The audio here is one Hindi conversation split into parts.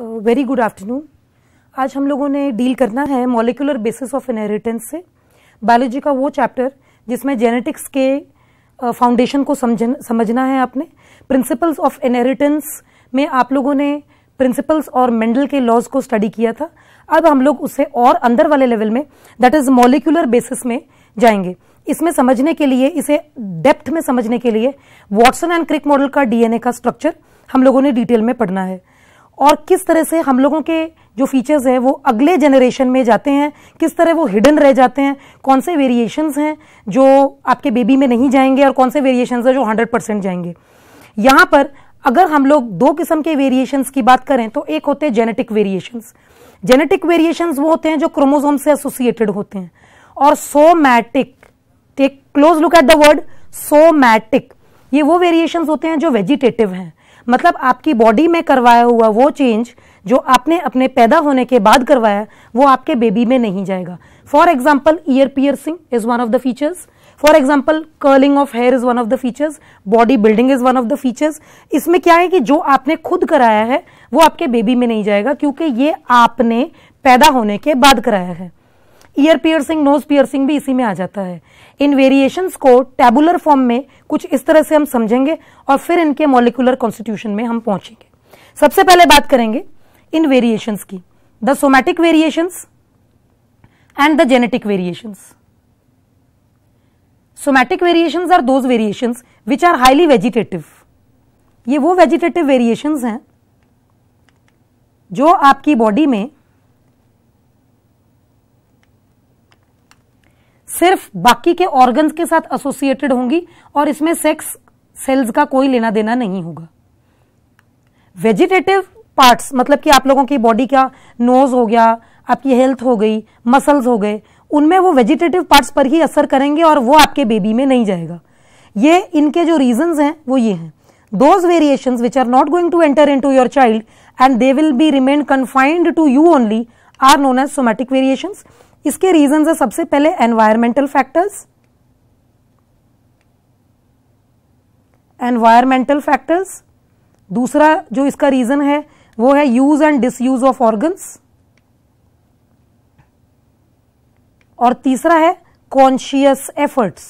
वेरी गुड आफ्टरनून आज हम लोगों ने डील करना है मॉलिकुलर बेसिस ऑफ इनहेरिटेंस से बायोलॉजी का वो चैप्टर जिसमें जेनेटिक्स के फाउंडेशन uh, को समझन, समझना है आपने प्रिंसिपल्स ऑफ इनहेरिटेंस में आप लोगों ने प्रिंसिपल्स और मेंडल के लॉज को स्टडी किया था अब हम लोग उसे और अंदर वाले लेवल में दैट इज मॉलिकुलर बेसिस में जाएंगे इसमें समझने के लिए इसे डेप्थ में समझने के लिए वॉटसन एंड क्रिक मॉडल का डीएनए का स्ट्रक्चर हम लोगों ने डिटेल में पढ़ना है और किस तरह से हम लोगों के जो फीचर्स है वो अगले जनरेशन में जाते हैं किस तरह वो हिडन रह जाते हैं कौन से वेरिएशंस हैं जो आपके बेबी में नहीं जाएंगे और कौन से वेरिएशंस हैं जो 100 परसेंट जाएंगे यहाँ पर अगर हम लोग दो किस्म के वेरिएशंस की बात करें तो एक होते हैं जेनेटिक वेरिएशंस जेनेटिक वेरिएशंस वो होते हैं जो क्रोमोजोम से एसोसिएटेड होते हैं और somatic close look at the word somatic ये वो वेरिएशंस होते हैं जो वेजिटेटिव हैं मतलब आपकी बॉडी में करवाया हुआ वो चेंज जो आपने अपने पैदा होने के बाद करवाया वो आपके बेबी में नहीं जाएगा for example ear piercing is one of the features for example curling of hair is one of the features body building is one of the features इसमें क्या है कि जो आपने खुद कराया है वो आपके बेबी में नहीं जाएगा क्योंकि ये आपने पैदा होने के बाद कराया है ईयर पियर्सिंग नोज पियर्सिंग भी इसी में आ जाता है इन वेरिएशंस को टेबुलर फॉर्म में कुछ इस तरह से हम समझेंगे और फिर इनके मॉलिकुलर कॉन्स्टिट्यूशन में हम पहुंचेंगे सबसे पहले बात करेंगे इन वेरिएशंस की the somatic variations and the genetic variations somatic variations are those variations which are highly vegetative ये वो वेजिटेटिव वेरिएशंस हैं जो आपकी बॉडी में सिर्फ बाकी के ऑर्गन्स के साथ एसोसिएटेड होंगी और इसमें सेक्स सेल्स का कोई लेना देना नहीं होगा वेजिटेटिव पार्ट्स मतलब कि आप लोगों की बॉडी का नोज हो गया आपकी हेल्थ हो गई मसल्स हो गए उनमें वो वेजिटेटिव पार्ट्स पर ही असर करेंगे और वो आपके बेबी में नहीं जाएगा ये इनके जो रीजन हैं वो ये हैं those variation which are not going to enter into your child and they will be remain confined to you only are known as somatic variations इसके रीजन है सबसे पहले एनवायरमेंटल फैक्टर्स एनवायरमेंटल फैक्टर्स दूसरा जो इसका रीजन है वो है use and disuse of organs और तीसरा है conscious efforts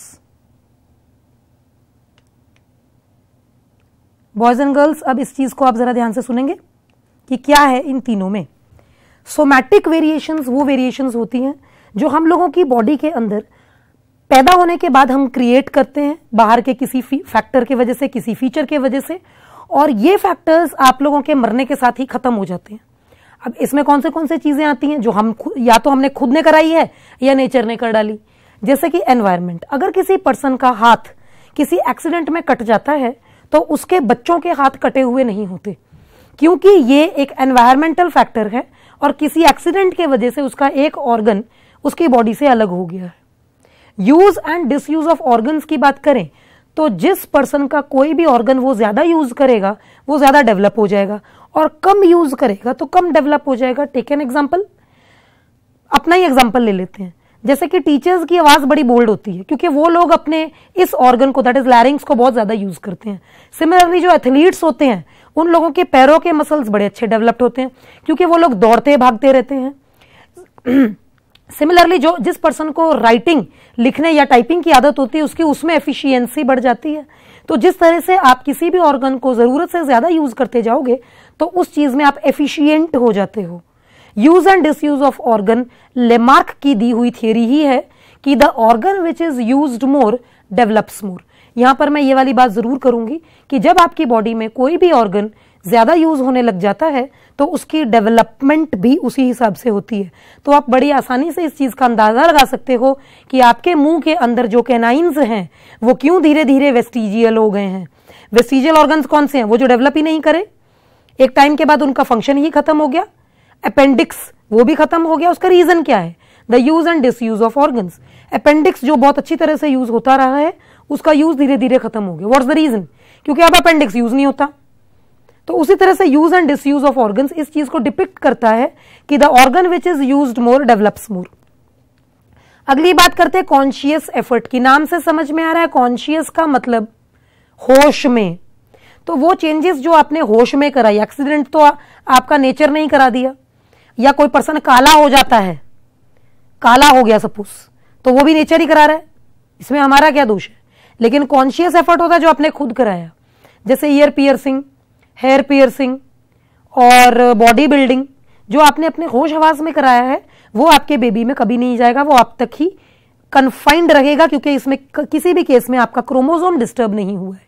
boys and girls अब इस चीज को आप जरा ध्यान से सुनेंगे कि क्या है इन तीनों में सोमैटिक वेरिएशंस वो वेरिएशंस होती हैं जो हम लोगों की बॉडी के अंदर पैदा होने के बाद हम क्रिएट करते हैं बाहर के किसी फैक्टर के वजह से किसी फीचर के वजह से और ये फैक्टर्स आप लोगों के मरने के साथ ही खत्म हो जाते हैं अब इसमें कौन से कौन से चीज़ें आती हैं जो हम या तो हमने खुद ने कराई है या नेचर ने कर डाली जैसे कि एनवायरमेंट अगर किसी पर्सन का हाथ किसी एक्सीडेंट में कट जाता है तो उसके बच्चों के हाथ कटे हुए नहीं होते क्योंकि ये एक एनवायरमेंटल फैक्टर है और किसी एक्सीडेंट के वजह से उसका एक ऑर्गन उसकी बॉडी से अलग हो गया है use and disuse of organs की बात करें तो जिस पर्सन का कोई भी ऑर्गन वो ज्यादा यूज करेगा वो ज्यादा डेवलप हो जाएगा और कम यूज करेगा तो कम डेवलप हो जाएगा टेक एन एग्जाम्पल अपना ही एग्जाम्पल ले लेते हैं जैसे कि टीचर्स की आवाज बड़ी बोल्ड होती है क्योंकि वो लोग अपने इस ऑर्गन को दैट इज लैरिंग्स को बहुत ज्यादा यूज करते हैं सिमिलरली जो एथलीट्स होते हैं उन लोगों के पैरों के मसल्स बड़े अच्छे डेवलप्ड होते हैं क्योंकि वो लोग दौड़ते भागते रहते हैं सिमिलरली जो जिस पर्सन को राइटिंग लिखने या टाइपिंग की आदत होती है उसकी उसमें एफिशिएंसी बढ़ जाती है तो जिस तरह से आप किसी भी ऑर्गन को ज़रूरत से ज़्यादा यूज़ करते जाओगे तो उस चीज़ में आप एफिशिएंट हो जाते हो use and disuse of organ Lamarck की दी हुई थियोरी ही है कि the organ which is use more develops more यहां पर मैं ये वाली बात ज़रूर करूंगी कि जब आपकी बॉडी में कोई भी ऑर्गन ज़्यादा यूज़ होने लग जाता है तो उसकी डेवलपमेंट भी उसी हिसाब से होती है तो आप बड़ी आसानी से इस चीज़ का अंदाज़ा लगा सकते हो कि आपके मुंह के अंदर जो कैनाइन हैं वो क्यों धीरे धीरे वेस्टिजियल हो गए हैं वेस्टिजियल ऑर्गन्स कौन से हैं वो जो डेवलप ही नहीं करे एक टाइम के बाद उनका फंक्शन ही खत्म हो गया अपेंडिक्स वो भी खत्म हो गया उसका रीज़न क्या है the use and disuse of organs appendix जो बहुत अच्छी तरह से यूज होता रहा है उसका यूज धीरे धीरे खत्म हो गया व्हाट्स द रीज़न क्योंकि अब अपेंडिक्स यूज नहीं होता तो उसी तरह से use and disuse of organ इस चीज को डिपिक्ट करता है कि the organ which is use more develops more अगली बात करते हैं कॉन्शियस एफर्ट की नाम से समझ में आ रहा है कॉन्शियस का मतलब होश में तो वो चेंजेस जो आपने होश में कराई एक्सीडेंट तो आ, आपका नेचर नहीं करा दिया या कोई पर्सन काला हो जाता है काला हो गया सपोज तो वो भी नेचर ही करा रहा है इसमें हमारा क्या दोष है लेकिन कॉन्शियस एफर्ट होता है जो आपने खुद कराया जैसे ईयर पियर्सिंग हेयर पियर्सिंग और बॉडी बिल्डिंग जो आपने अपने होश आवाज में कराया है वो आपके बेबी में कभी नहीं जाएगा वो आप तक ही कन्फाइंड रहेगा क्योंकि इसमें किसी भी केस में आपका क्रोमोजोम डिस्टर्ब नहीं हुआ है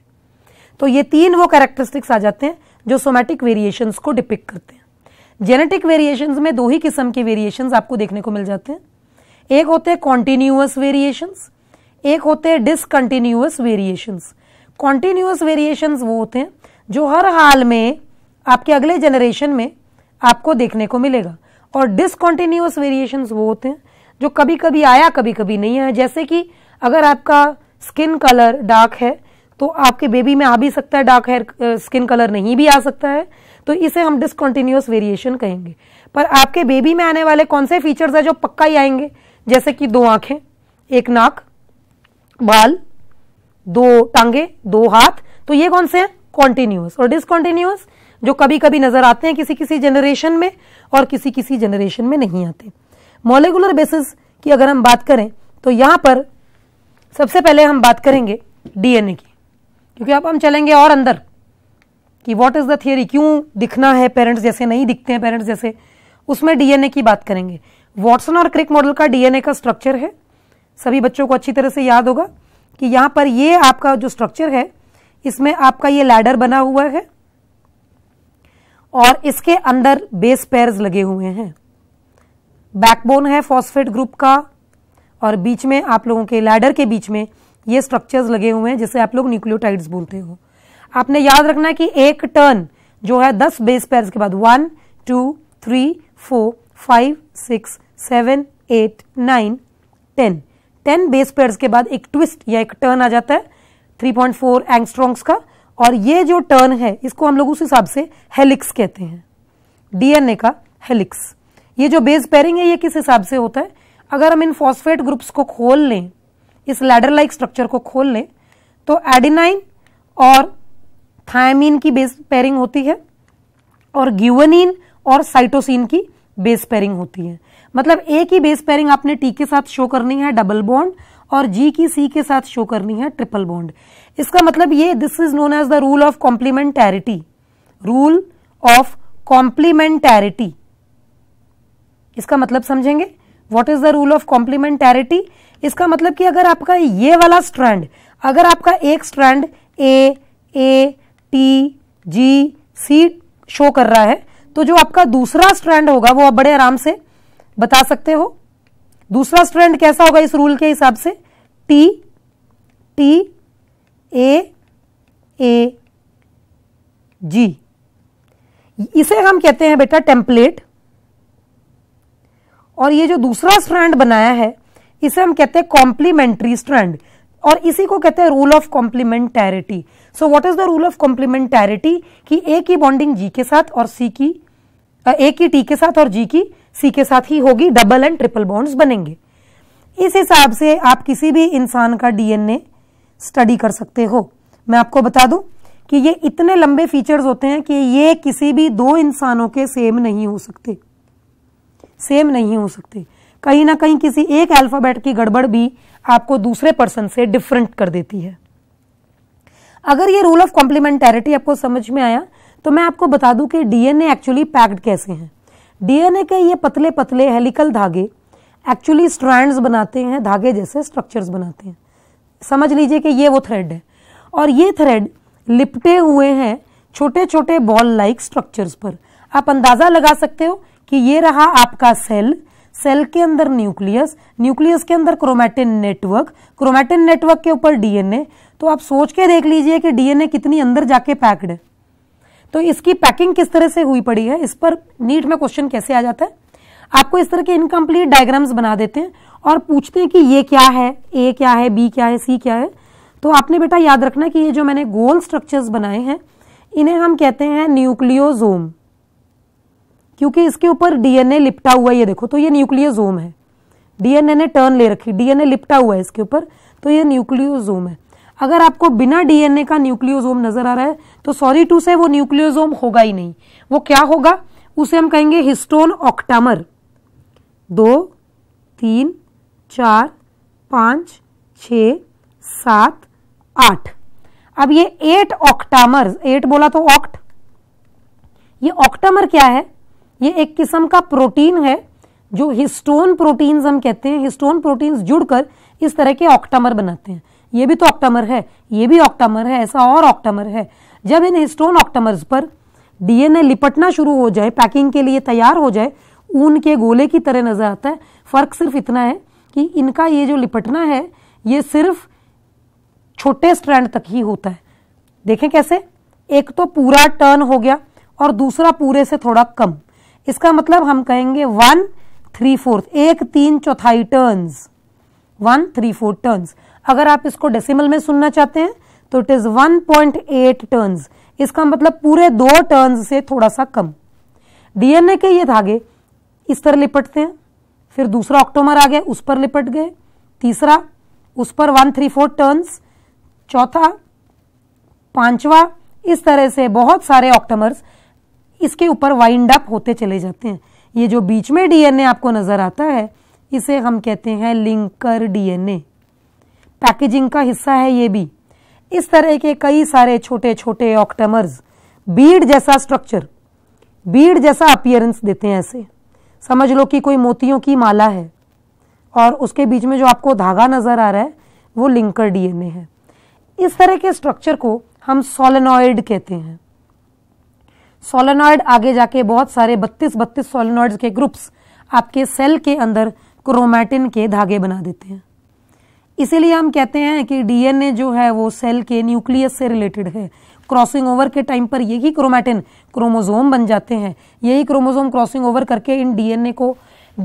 तो ये तीन वो कैरेक्टरिस्टिक्स आ जाते हैं जो सोमेटिक वेरिएशंस को डिपिक करते हैं जेनेटिक वेरिएशंस में दो ही किस्म के वेरिएशंस आपको देखने को मिल जाते हैं एक होते हैं कॉन्टिन्यूअस वेरिएशंस एक होते हैं डिसकंटिन्यूस वेरिएशंस कॉन्टिन्यूस वेरिएशंस वो होते हैं जो हर हाल में आपके अगले जनरेशन में आपको देखने को मिलेगा और डिसकॉन्टिन्यूस वेरिएशंस वो होते हैं जो कभी कभी आया कभी कभी नहीं आया जैसे कि अगर आपका स्किन कलर डार्क है तो आपके बेबी में आ भी सकता है डार्क हेयर स्किन कलर नहीं भी आ सकता है तो इसे हम डिसकॉन्टिन्यूस वेरिएशन कहेंगे पर आपके बेबी में आने वाले कौन से फीचर्स है जो पक्का ही आएंगे जैसे कि दो आंखें एक नाक बाल दो टांगे दो हाथ तो ये कौन से हैं कॉन्टिन्यूस और डिसकॉन्टिन्यूस जो कभी कभी नजर आते हैं किसी किसी जनरेशन में और किसी किसी जनरेशन में नहीं आते मोलिकुलर बेसिस की अगर हम बात करें तो यहां पर सबसे पहले हम बात करेंगे डीएनए की क्योंकि अब हम चलेंगे और अंदर कि व्हाट इज़ द थियरी क्यों दिखना है पेरेंट्स जैसे नहीं दिखते हैं पेरेंट्स जैसे उसमें डीएनए की बात करेंगे वॉटसन और क्रिक मॉडल का डीएनए का स्ट्रक्चर है सभी बच्चों को अच्छी तरह से याद होगा कि यहाँ पर ये आपका जो स्ट्रक्चर है इसमें आपका ये लैडर बना हुआ है और इसके अंदर बेस पेयर्स लगे हुए हैं बैकबोन है फॉस्फेट ग्रुप का और बीच में आप लोगों के लैडर के बीच में ये स्ट्रक्चर्स लगे हुए हैं जिसे आप लोग न्यूक्लियोटाइड्स बोलते हो आपने याद रखना कि एक टर्न जो है दस बेस पेयर्स के बाद one two three four five six seven eight nine ten ten base pairs के बाद एक ट्विस्ट या एक टर्न आ जाता है थ्री पॉइंट फोर का और ये जो टर्न है इसको हम लोग उस हिसाब से हेलिक्स कहते हैं डीएनए का हेलिक्स ये जो बेस पेयरिंग है ये किस हिसाब से होता है अगर हम इन फॉस्फेट ग्रुप्स को खोल लें इस लैडर लाइक स्ट्रक्चर को खोल लें तो एडिनाइन और थायमीन की बेस पेयरिंग होती है और ग्यूवनिन और साइटोसिन की बेस पेयरिंग होती है मतलब ए की बेस पेयरिंग आपने टी के साथ शो करनी है डबल बॉन्ड और जी की सी के साथ शो करनी है ट्रिपल बॉन्ड इसका मतलब ये this is known as the rule of complementarity rule of complementarity इसका मतलब समझेंगे what is the rule of complementarity इसका मतलब कि अगर आपका ये वाला स्ट्रैंड अगर आपका एक strand A A T G C show कर रहा है तो जो आपका दूसरा स्ट्रैंड होगा वो आप बड़े आराम से बता सकते हो दूसरा स्टूडेंट कैसा होगा इस रूल के हिसाब से टी टी ए ए जी इसे हम कहते हैं बेटा टेम्पलेट और ये जो दूसरा स्ट्रैंड बनाया है इसे हम कहते हैं कॉम्प्लीमेंट्री स्ट्रैंड और इसी को कहते हैं rule of complementarity so what is the rule of complementarity कि ए की बॉन्डिंग जी के साथ और सी की ए की टी के साथ और जी की सी के साथ ही होगी डबल एंड ट्रिपल बॉन्ड्स बनेंगे इस हिसाब से आप किसी भी इंसान का डीएनए स्टडी कर सकते हो मैं आपको बता दूं कि ये इतने लंबे फीचर्स होते हैं कि ये किसी भी दो इंसानों के सेम नहीं हो सकते सेम नहीं हो सकते कहीं ना कहीं किसी एक अल्फाबेट की गड़बड़ भी आपको दूसरे पर्सन से डिफरेंट कर देती है अगर ये रूल ऑफ कॉम्प्लीमेंटेरिटी आपको समझ में आया तो मैं आपको बता दूं कि डीएनए एक्चुअली पैक्ड कैसे हैं डीएनए के ये पतले पतले हेलिकल धागे एक्चुअली स्ट्रैंड्स बनाते हैं धागे जैसे स्ट्रक्चर्स बनाते हैं समझ लीजिए कि ये वो थ्रेड है और ये थ्रेड लिपटे हुए हैं छोटे छोटे बॉल लाइक स्ट्रक्चर्स पर आप अंदाज़ा लगा सकते हो कि ये रहा आपका सेल सेल के अंदर न्यूक्लियस न्यूक्लियस के अंदर क्रोमैटिन नेटवर्क क्रोमैटिन नेटवर्क के ऊपर डीएनए तो आप सोच के देख लीजिए कि डीएनए कितनी अंदर जाके पैक्ड है तो इसकी पैकिंग किस तरह से हुई पड़ी है इस पर नीट में क्वेश्चन कैसे आ जाता है आपको इस तरह के इनकम्प्लीट डायग्राम्स बना देते हैं और पूछते हैं कि ये क्या है ए क्या है बी क्या है सी क्या है तो आपने बेटा याद रखना कि ये जो मैंने गोल स्ट्रक्चर्स बनाए हैं इन्हें हम कहते हैं न्यूक्लियोजोम क्योंकि इसके ऊपर डीएनए लिपटा हुआ है ये देखो तो ये न्यूक्लियोजोम है डीएनए ने टर्न ले रखी डीएनए लिपटा हुआ है इसके ऊपर तो ये न्यूक्लियोजोम है अगर आपको बिना डीएनए का न्यूक्लियोजोम नजर आ रहा है तो सॉरी टू से वो न्यूक्लियोजोम होगा ही नहीं वो क्या होगा उसे हम कहेंगे हिस्टोन ऑक्टामर दो तीन चार पाँच छ सात आठ अब ये एट ऑक्टामर एट बोला तो ऑक्ट ये ऑक्टामर क्या है ये एक किस्म का प्रोटीन है जो हिस्टोन प्रोटीन्स हम कहते हैं हिस्टोन प्रोटीन्स जुड़कर इस तरह के ऑक्टामर बनाते हैं ये भी तो ऑक्टामर है ये भी ऑक्टामर है ऐसा और ऑक्टामर है जब इन हिस्टोन ऑक्टमर्स पर डीएनए लिपटना शुरू हो जाए पैकिंग के लिए तैयार हो जाए ऊन के गोले की तरह नजर आता है फर्क सिर्फ इतना है कि इनका ये जो लिपटना है ये सिर्फ छोटे स्ट्रैंड तक ही होता है देखें कैसे एक तो पूरा टर्न हो गया और दूसरा पूरे से थोड़ा कम इसका मतलब हम कहेंगे वन थ्री फोर्थ एक तीन चौथाई turns one three fourth turns अगर आप इसको डेसिमल में सुनना चाहते हैं तो इट इज 1.8 टर्न्स इसका मतलब पूरे दो टर्न से थोड़ा सा कम डीएनए के ये धागे इस तरह लिपटते हैं फिर दूसरा ऑक्टोमर आ गया उस पर लिपट गए तीसरा उस पर वन थ्री फोर टर्न्स चौथा पांचवा इस तरह से बहुत सारे ऑक्टोमर्स इसके ऊपर वाइंड अप होते चले जाते हैं ये जो बीच में डीएनए आपको नजर आता है इसे हम कहते हैं लिंकर डीएनए पैकेजिंग का हिस्सा है ये भी इस तरह के कई सारे छोटे छोटे ऑक्टमर्स बीड जैसा स्ट्रक्चर बीड जैसा अपियरेंस देते हैं ऐसे समझ लो कि कोई मोतियों की माला है और उसके बीच में जो आपको धागा नजर आ रहा है वो लिंकर डीएनए है इस तरह के स्ट्रक्चर को हम सोलेनॉइड कहते हैं सोलेनॉइड आगे जाके बहुत सारे बत्तीस बत्तीस सोलेनॉइड के ग्रुप्स आपके सेल के अंदर क्रोमैटिन के धागे बना देते हैं इसीलिए हम कहते हैं कि डीएनए जो है वो सेल के न्यूक्लियस से रिलेटेड है क्रॉसिंग ओवर के टाइम पर यही क्रोमैटिन क्रोमोजोम बन जाते हैं यही क्रोमोजोम क्रॉसिंग ओवर करके इन डीएनए को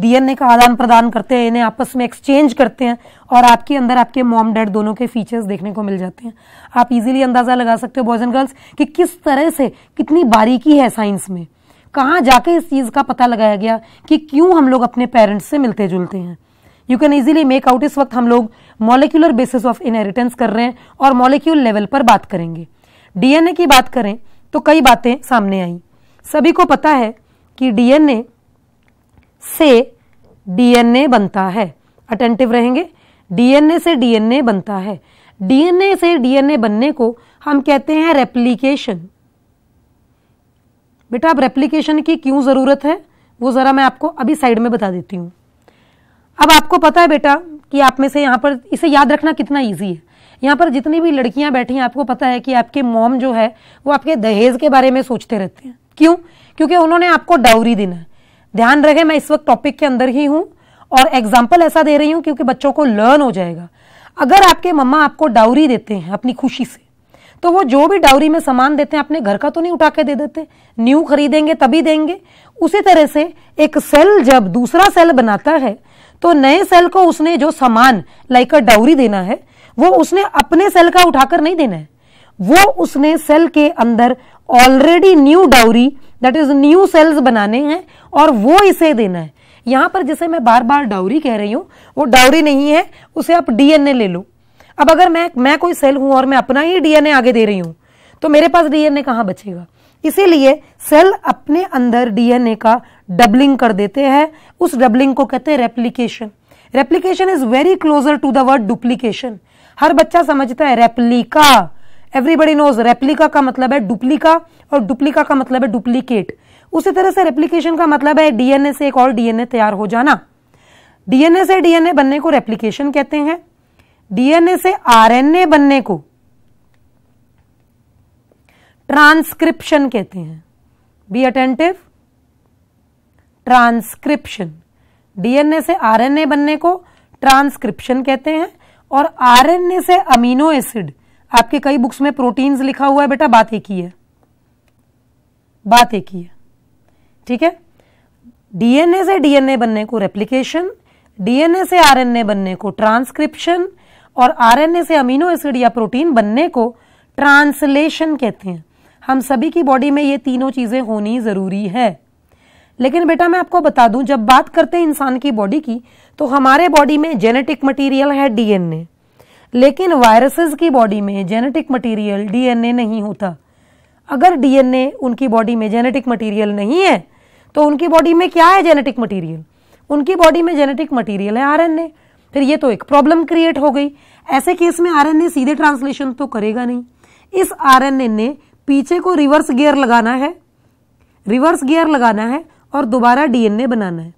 डीएनए का आदान प्रदान करते हैं इन्हें आपस में एक्सचेंज करते हैं और आपके अंदर आपके मॉम डैड दोनों के फीचर्स देखने को मिल जाते हैं आप इजीली अंदाज़ा लगा सकते हो बॉयज़ एंड गर्ल्स कि किस तरह से कितनी बारीकी है साइंस में कहाँ जाके इस चीज़ का पता लगाया गया कि क्यों हम लोग अपने पेरेंट्स से मिलते जुलते हैं you can easily make out इस वक्त हम लोग मॉलिक्यूलर बेसिस ऑफ इनहेरिटेंस कर रहे हैं और मॉलिक्यूल लेवल पर बात करेंगे डीएनए की बात करें तो कई बातें सामने आई सभी को पता है कि डीएनए से डीएनए बनता है अटेंटिव रहेंगे डीएनए से डीएनए बनता है डीएनए से डीएनए बनने को हम कहते हैं रेप्लीकेशन बेटा अब रेप्लीकेशन की क्यों ज़रूरत है वो ज़रा मैं आपको अभी साइड में बता देती हूँ अब आपको पता है बेटा कि आप में से यहाँ पर इसे याद रखना कितना ईजी है यहाँ पर जितनी भी लड़कियाँ बैठी हैं आपको पता है कि आपके मॉम जो है वो आपके दहेज के बारे में सोचते रहते हैं क्यों क्योंकि उन्होंने आपको डाउरी देना है ध्यान रहे मैं इस वक्त टॉपिक के अंदर ही हूँ और एग्जाम्पल ऐसा दे रही हूँ क्योंकि बच्चों को लर्न हो जाएगा अगर आपके मम्मा आपको डाउरी देते हैं अपनी खुशी से तो वो जो भी डाउरी में सामान देते हैं अपने घर का तो नहीं उठा के दे देते न्यू खरीदेंगे तभी देंगे उसी तरह से एक सेल जब दूसरा सेल बनाता है तो नए सेल को उसने जो सामान लाइक अ डाउरी देना है वो उसने अपने सेल का उठाकर नहीं देना है वो उसने सेल के अंदर already new daughter that is new cells बनाने हैं और वो इसे देना है यहां पर जिसे मैं बार बार डाउरी कह रही हूं वो डाउरी नहीं है उसे आप डीएनए ले लो अब अगर मैं मैं कोई सेल हूं और मैं अपना ही डीएनए आगे दे रही हूं तो मेरे पास डीएनए कहां बचेगा इसीलिए सेल अपने अंदर डीएनए का डबलिंग कर देते हैं उस डबलिंग को कहते हैं replication replication is very closer to the word duplication हर बच्चा समझता है रेप्लिका एवरीबडी नोज रेप्लिका का मतलब है डुप्लिका और डुप्लीका का मतलब है डुप्लीकेट उसी तरह से रेप्लीकेशन का मतलब है डीएनए से एक और डीएनए तैयार हो जाना डीएनए से डीएनए बनने को रेप्लीकेशन कहते हैं डीएनए से आरएनए बनने को ट्रांसक्रिप्शन कहते हैं बी अटेंटिव ट्रांसक्रिप्शन डीएनए से आरएनए बनने को ट्रांसक्रिप्शन कहते हैं और आरएनए से अमीनो एसिड आपके कई बुक्स में प्रोटीन्स लिखा हुआ है बेटा बात एक ही है बात एक ही है ठीक है डीएनए से डीएनए बनने को रेप्लिकेशन डीएनए से आरएनए बनने को ट्रांसक्रिप्शन और आरएनए से अमीनो एसिड या प्रोटीन बनने को ट्रांसलेशन कहते हैं हम सभी की बॉडी में ये तीनों चीज़ें होनी ज़रूरी है लेकिन बेटा मैं आपको बता दूं जब बात करते हैं इंसान की बॉडी की तो हमारे बॉडी में जेनेटिक मटेरियल है डीएनए लेकिन वायरसेस की बॉडी में जेनेटिक मटेरियल डीएनए नहीं होता अगर डीएनए उनकी बॉडी में जेनेटिक मटेरियल नहीं है तो उनकी बॉडी में क्या है जेनेटिक मटेरियल उनकी बॉडी में जेनेटिक मटेरियल है आरएनए फिर ये तो एक प्रॉब्लम क्रिएट हो गई ऐसे केस में आरएनए सीधे ट्रांसलेशन तो करेगा नहीं इस आरएनए ने पीछे को रिवर्स गियर लगाना है रिवर्स गियर लगाना है और दोबारा डीएनए बनाना है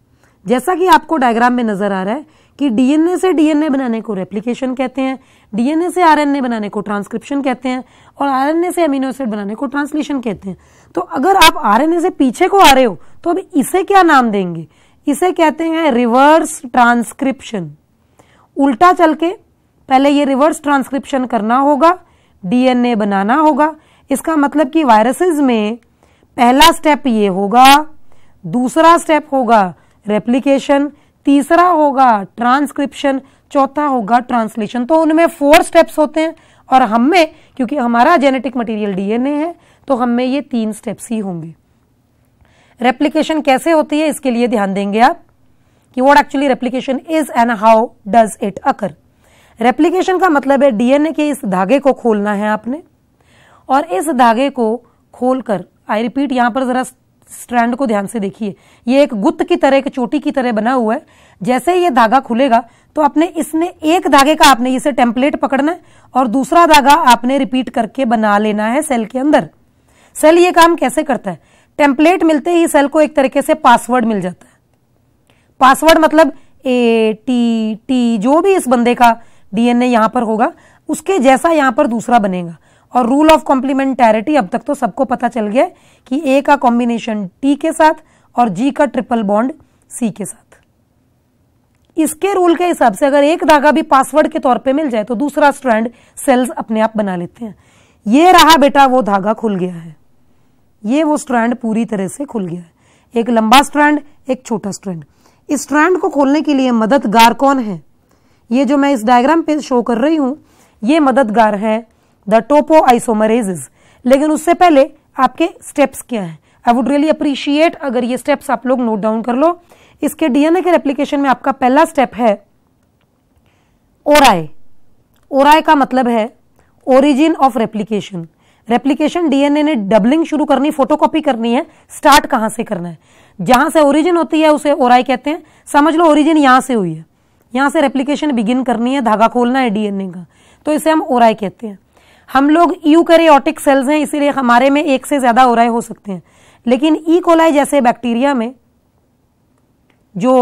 जैसा कि आपको डायग्राम में नजर आ रहा है कि डीएनए से डीएनए बनाने को रेप्लिकेशन कहते हैं डीएनए से आरएनए बनाने को ट्रांसक्रिप्शन कहते हैं और आरएनए से अमीनो एसिड बनाने को ट्रांसलेशन कहते हैं तो अगर आप आरएनए से पीछे को आ रहे हो तो अब इसे क्या नाम देंगे इसे कहते हैं रिवर्स ट्रांसक्रिप्शन उल्टा चल के पहले ये रिवर्स ट्रांसक्रिप्शन करना होगा डीएनए बनाना होगा इसका मतलब कि वायरसेस में पहला स्टेप ये होगा दूसरा स्टेप होगा रेप्लीकेशन तीसरा होगा ट्रांसक्रिप्शन चौथा होगा ट्रांसलेशन तो उनमें फोर स्टेप्स होते हैं और हम में क्योंकि हमारा जेनेटिक मटेरियल डीएनए है तो हम में ये तीन स्टेप्स ही होंगे रेप्लीकेशन कैसे होती है इसके लिए ध्यान देंगे आप कि what actually replication is and how does it occur replication का मतलब है डीएनए के इस धागे को खोलना है आपने और इस धागे को खोलकर आई रिपीट यहाँ पर जरा स्ट्रैंड को ध्यान से देखिए ये एक गुत्त की तरह एक चोटी की तरह बना हुआ है जैसे ये धागा खुलेगा तो आपने इसने एक धागे का आपने इसे टेम्पलेट पकड़ना है और दूसरा धागा आपने रिपीट करके बना लेना है सेल के अंदर सेल ये काम कैसे करता है टेम्पलेट मिलते ही सेल को एक तरीके से पासवर्ड मिल जाता है पासवर्ड मतलब ए टी टी जो भी इस बंदे का डीएनए यहां पर होगा उसके जैसा यहां पर दूसरा बनेगा और रूल ऑफ कॉम्प्लीमेंटेरिटी अब तक तो सबको पता चल गया कि ए का कॉम्बिनेशन टी के साथ और जी का ट्रिपल बॉन्ड सी के साथ इसके रूल के हिसाब से अगर एक धागा भी पासवर्ड के तौर पे मिल जाए तो दूसरा स्ट्रैंड सेल्स अपने आप बना लेते हैं ये रहा बेटा वो धागा खुल गया है ये वो स्ट्रैंड पूरी तरह से खुल गया है एक लंबा स्ट्रैंड एक छोटा स्ट्रैंड इस स्ट्रैंड को खोलने के लिए मददगार कौन है ये जो मैं इस डायग्राम पे शो कर रही हूं ये मददगार है द टोपो आइसोमरेजेज लेकिन उससे पहले आपके स्टेप्स क्या हैं आई वुड रियली अप्रिशिएट अगर ये स्टेप्स आप लोग नोट डाउन कर लो इसके डीएनए के रेप्लीकेशन में आपका पहला स्टेप है ओराय ओराय का मतलब है origin of replication replication DNA ने डबलिंग शुरू करनी फोटोकॉपी करनी है स्टार्ट कहां से करना है जहां से ओरिजिन होती है उसे ओराई कहते हैं समझ लो ओरिजिन यहां से हुई है यहां से रेप्लीकेशन बिगिन करनी है धागा खोलना है डीएनए का तो इसे हम ओराई कहते हैं हम लोग यूकैरियोटिक सेल्स हैं इसीलिए हमारे में एक से ज़्यादा ओराय हो सकते हैं लेकिन ई e. कोलाई जैसे बैक्टीरिया में जो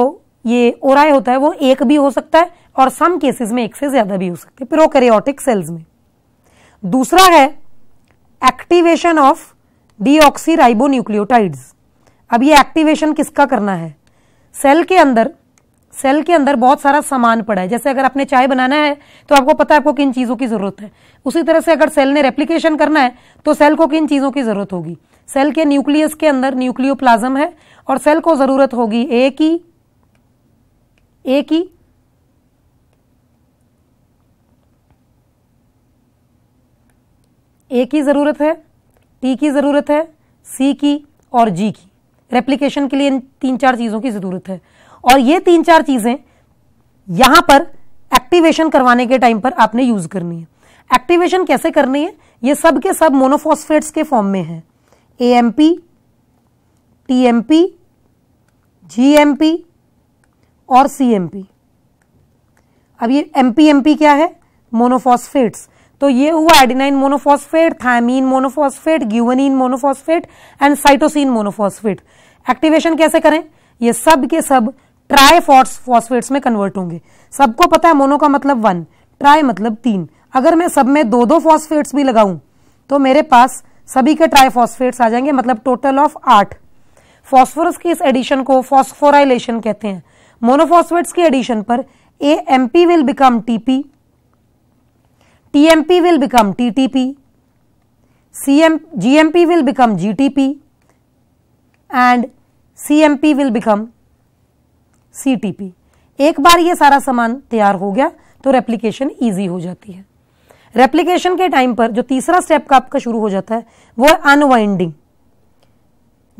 ये ओराय होता है वो एक भी हो सकता है और सम केसेस में एक से ज़्यादा भी हो सकते हैं प्रोकैरियोटिक सेल्स में दूसरा है एक्टिवेशन ऑफ डीऑक्सीराइबोन्यूक्लियोटाइड्स अब ये एक्टिवेशन किसका करना है सेल के अंदर सेल के अंदर बहुत सारा सामान पड़ा है जैसे अगर आपने चाय बनाना है तो आपको पता है आपको किन चीज़ों की ज़रूरत है उसी तरह से अगर सेल ने रेप्लीकेशन करना है तो सेल को किन चीज़ों की ज़रूरत होगी सेल के न्यूक्लियस के अंदर न्यूक्लियोप्लाज्म है और सेल को ज़रूरत होगी ए की ए की ए की ज़रूरत है टी की ज़रूरत है सी की और जी की रेप्लीकेशन के लिए इन तीन चार चीज़ों की ज़रूरत है और ये तीन चार चीजें यहां पर एक्टिवेशन करवाने के टाइम पर आपने यूज करनी है एक्टिवेशन कैसे करनी है ये सब के सब मोनोफॉस्फेट्स के फॉर्म में है A M P T M P G M P और सी एम पी अब ये एम पी एम पी क्या है मोनोफॉस्फेट्स तो ये हुआ adenine monophosphate thymine monophosphate guanine monophosphate and cytosine monophosphate activation कैसे करें ये सब के सब ट्राई फॉस्फेट्स में कन्वर्ट होंगे सबको पता है मोनो का मतलब वन ट्राई मतलब तीन अगर मैं सब में दो दो फॉस्फेट्स भी लगाऊं तो मेरे पास सभी के ट्राई फॉस्फेट्स आ जाएंगे मतलब टोटल ऑफ आठ फॉस्फोरस की इस एडिशन को फॉस्फोराइलेशन कहते हैं मोनोफॉस्फेट्स की एडिशन पर A M P will become TP TMP will become TTP CM GMP will become GTP and CMP will become CTP एक बार ये सारा सामान तैयार हो गया तो रेप्लीकेशन ईजी हो जाती है रेप्लीकेशन के टाइम पर जो तीसरा स्टेप का आपका शुरू हो जाता है वो है अनवाइंडिंग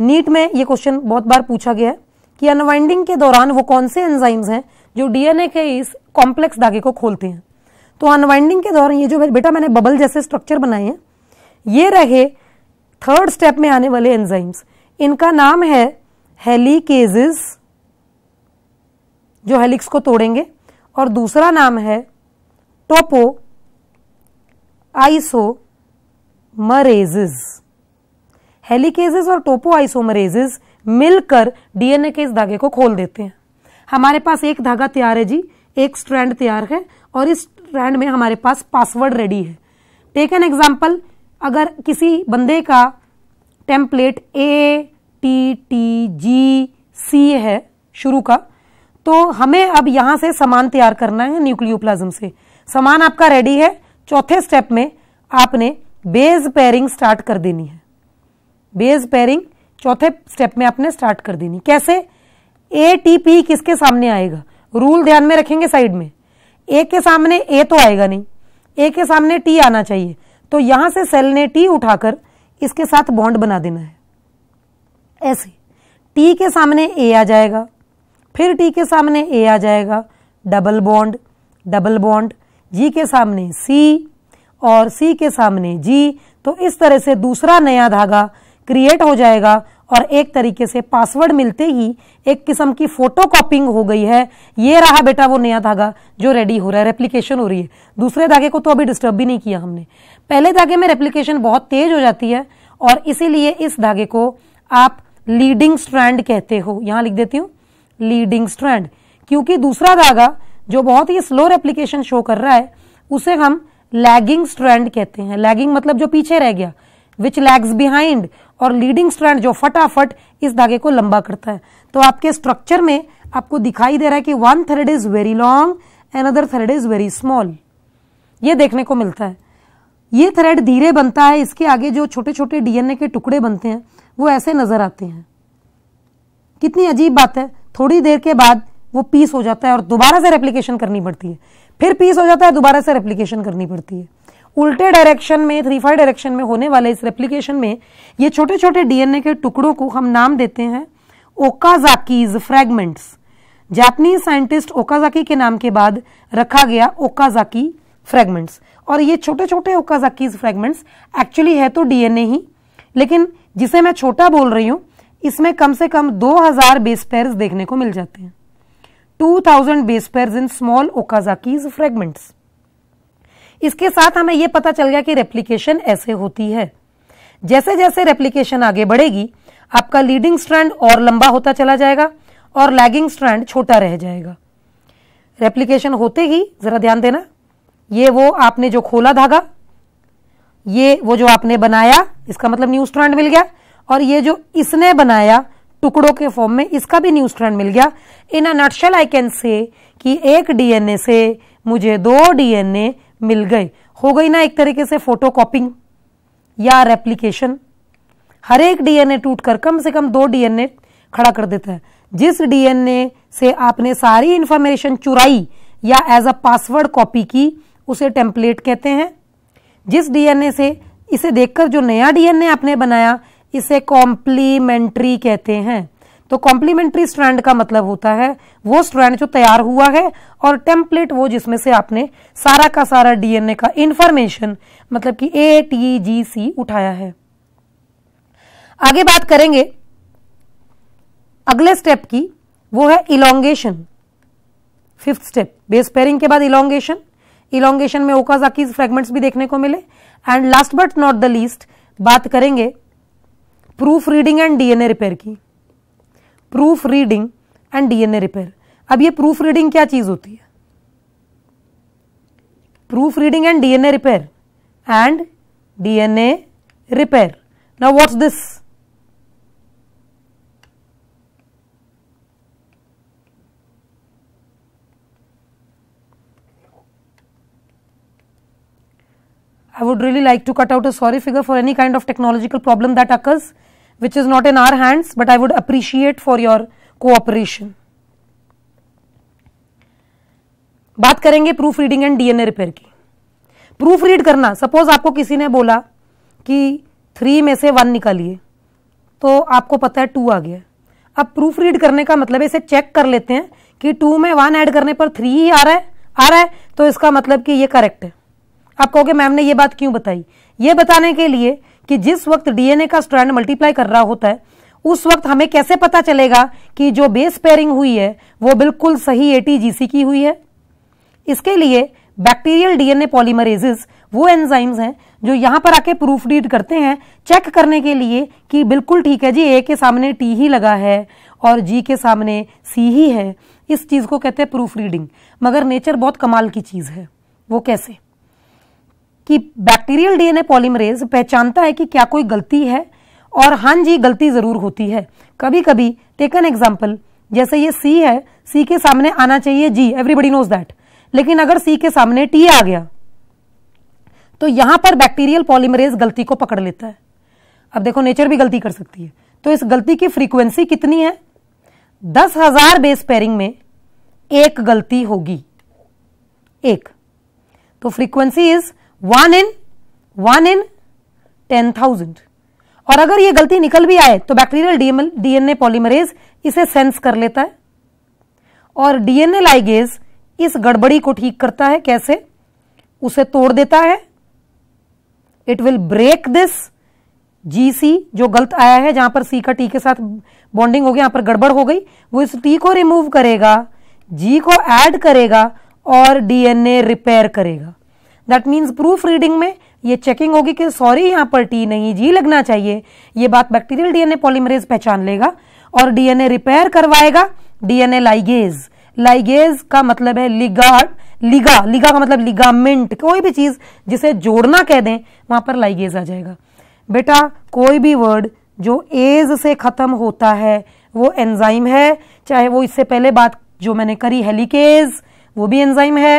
नीट में ये क्वेश्चन बहुत बार पूछा गया है कि अनवाइंडिंग के दौरान वो कौन से एंजाइम्स हैं जो डीएनए के इस कॉम्प्लेक्स धागे को खोलते हैं तो अनवाइंडिंग के दौरान ये जो बेटा मैंने बबल जैसे स्ट्रक्चर बनाए हैं ये रहे थर्ड स्टेप में आने वाले एंजाइम्स इनका नाम है हेलीकेजिस जो हेलिक्स को तोड़ेंगे और दूसरा नाम है टोपो आइसो मरेजिस हेलिकेजेस और टोपो आइसोमरेजेस मिलकर डीएनए के इस धागे को खोल देते हैं हमारे पास एक धागा तैयार है जी एक स्ट्रैंड तैयार है और इस स्ट्रैंड में हमारे पास पासवर्ड रेडी है टेक एन एग्जाम्पल अगर किसी बंदे का template A T T G C है शुरू का तो हमें अब यहां से समान तैयार करना है न्यूक्लियोप्लाज्म से समान आपका रेडी है चौथे स्टेप में आपने बेस पेयरिंग स्टार्ट कर देनी है बेस पेयरिंग चौथे स्टेप में आपने स्टार्ट कर देनी कैसे ए टी पी किसके सामने आएगा रूल ध्यान में रखेंगे साइड में ए के सामने ए तो आएगा नहीं ए के सामने टी आना चाहिए तो यहां से सेल ने टी उठाकर इसके साथ बॉन्ड बना देना है ऐसे टी के सामने ए आ जाएगा फिर टी के सामने ए आ जाएगा double bond double bond G के सामने सी और सी के सामने जी तो इस तरह से दूसरा नया धागा क्रिएट हो जाएगा और एक तरीके से पासवर्ड मिलते ही एक किस्म की फोटो कॉपिंग हो गई है ये रहा बेटा वो नया धागा जो रेडी हो रहा है रेप्लीकेशन हो रही है दूसरे धागे को तो अभी डिस्टर्ब भी नहीं किया हमने पहले धागे में रेप्लीकेशन बहुत तेज हो जाती है और इसीलिए इस धागे को आप लीडिंग स्ट्रैंड कहते हो यहां लिख देती हूँ लीडिंग स्ट्रैंड क्योंकि दूसरा धागा जो बहुत ही स्लो रेप्लीकेशन शो कर रहा है उसे हम लैगिंग स्ट्रैंड कहते हैं लैगिंग मतलब जो पीछे रह गया विच लैग्स बिहाइंड और लीडिंग स्ट्रैंड जो फटाफट इस धागे को लंबा करता है तो आपके स्ट्रक्चर में आपको दिखाई दे रहा है कि one third is very long and other third is very small ये देखने को मिलता है ये थ्रेड धीरे बनता है इसके आगे जो छोटे छोटे डीएनए के टुकड़े बनते हैं वो ऐसे नजर आते हैं कितनी अजीब बात है थोड़ी देर के बाद वो पीस हो जाता है और दोबारा से रेप्लीकेशन करनी पड़ती है फिर पीस हो जाता है दोबारा से रेप्लीकेशन करनी पड़ती है उल्टे डायरेक्शन में थ्री फाइव डायरेक्शन में होने वाले इस रेप्लीकेशन में ये छोटे छोटे डीएनए के टुकड़ों को हम नाम देते हैं Okazaki's fragments Japanese scientist Okazaki के नाम के बाद रखा गया ओकाजाकी फ्रेगमेंट्स और ये छोटे छोटे ओकाजाकीज फ्रेगमेंट्स एक्चुअली है तो डीएनए ही लेकिन जिसे मैं छोटा बोल रही हूँ इसमें कम से कम 2000 बेस पेयर्स देखने को मिल जाते हैं 2000 base pairs in small Okazaki's fragments इसके साथ हमें यह पता चल गया कि रेप्लीकेशन ऐसे होती है जैसे जैसे रेप्लीकेशन आगे बढ़ेगी आपका लीडिंग स्ट्रैंड और लंबा होता चला जाएगा और लैगिंग स्ट्रैंड छोटा रह जाएगा रेप्लीकेशन होते ही जरा ध्यान देना ये वो आपने जो खोला धागा ये वो जो आपने बनाया इसका मतलब न्यू स्ट्रैंड मिल गया और ये जो इसने बनाया टुकड़ों के फॉर्म में इसका भी न्यूज ट्रेंड मिल गया इन नटशल आई कैन से कि एक डीएनए से मुझे दो डीएनए मिल गए हो गई ना एक तरीके से फोटो कॉपिंग या रेप्लीकेशन हर एक डीएनए टूट कर कम से कम दो डीएनए खड़ा कर देता है जिस डीएनए से आपने सारी इंफॉर्मेशन चुराई या एज अ पासवर्ड कॉपी की उसे टेम्पलेट कहते हैं जिस डीएनए से इसे देखकर जो नया डीएनए आपने बनाया इसे कॉम्प्लीमेंट्री कहते हैं तो कॉम्प्लीमेंट्री स्ट्रैंड का मतलब होता है वो स्ट्रैंड जो तैयार हुआ है और टेम्पलेट वो जिसमें से आपने सारा का सारा डीएनए का इंफॉर्मेशन मतलब कि ए टी जी सी उठाया है आगे बात करेंगे अगले स्टेप की वो है elongation fifth step base pairing के बाद इलोंगेशन इलोंगेशन में ओकाजाकी फ्रेगमेंट्स भी देखने को मिले and last but not the least बात करेंगे proof reading and DNA repair की proof reading and DNA repair अब ये proof reading क्या चीज होती है and DNA repair and DNA repair now what's this I would really like to cut out a sorry figure for any kind of technological problem that occurs. which is not in our hands but I would appreciate for your cooperation. बात करेंगे proofreading and DNA repair की प्रूफ रीड करना सपोज आपको किसी ने बोला कि थ्री में से वन निकालिए तो आपको पता है टू आ गया अब प्रूफ रीड करने का मतलब इसे चेक कर लेते हैं कि टू में वन ऐड करने पर थ्री ही आ रहा है आ रहा है तो इसका मतलब कि ये करेक्ट है आप कहोगे मैम ने ये बात क्यों बताई ये बताने के लिए कि जिस वक्त डीएनए का स्ट्रैंड मल्टीप्लाई कर रहा होता है उस वक्त हमें कैसे पता चलेगा कि जो बेस पेयरिंग हुई है वो बिल्कुल सही एटीजीसी की हुई है इसके लिए बैक्टीरियल डीएनए पॉलीमरेजेस वो एंजाइम्स हैं जो यहां पर आके प्रूफ रीड करते हैं चेक करने के लिए कि बिल्कुल ठीक है जी ए के सामने टी ही लगा है और जी के सामने सी ही है इस चीज़ को कहते हैं प्रूफ रीडिंग मगर नेचर बहुत कमाल की चीज़ है वो कैसे कि बैक्टीरियल डीएनए पॉलीमरेज पहचानता है कि क्या कोई गलती है और हाँ जी गलती ज़रूर होती है कभी कभी एन एग्जाम्पल जैसे ये सी है सी के सामने आना चाहिए जी एवरीबडी नोज दैट लेकिन अगर सी के सामने टी आ गया तो यहां पर बैक्टीरियल पॉलीमरेज गलती को पकड़ लेता है अब देखो नेचर भी गलती कर सकती है तो इस गलती की फ्रीक्वेंसी कितनी है दस हजार बेस पेयरिंग में एक गलती होगी एक तो frequency is one in one in ten thousand और अगर ये गलती निकल भी आए तो बैक्टीरियल डीएमएल डीएनए पॉलीमरेज इसे सेंस कर लेता है और डीएनए लाइगेज इस गड़बड़ी को ठीक करता है कैसे उसे तोड़ देता है it will break this G C जो गलत आया है जहां पर सी का टी के साथ बॉन्डिंग हो गया यहां पर गड़बड़ हो गई वो इस टी को रिमूव करेगा जी को ऐड करेगा और डीएनए रिपेयर करेगा दैट मीन्स प्रूफ रीडिंग में ये चेकिंग होगी कि सॉरी यहाँ पर टी नहीं जी लगना चाहिए ये बात बैक्टीरियल डीएनए पॉलीमरेज पहचान लेगा और डीएनए रिपेयर करवाएगा डीएनए लाइगेज लाइगेज का मतलब है लिगा लिगा लिगा का मतलब लिगामेंट कोई भी चीज जिसे जोड़ना कह दें वहां पर लाइगेज आ जाएगा बेटा कोई भी वर्ड जो एज से खत्म होता है वो एंजाइम है चाहे वो इससे पहले बात जो मैंने करी हेलीकेज वो भी एंजाइम है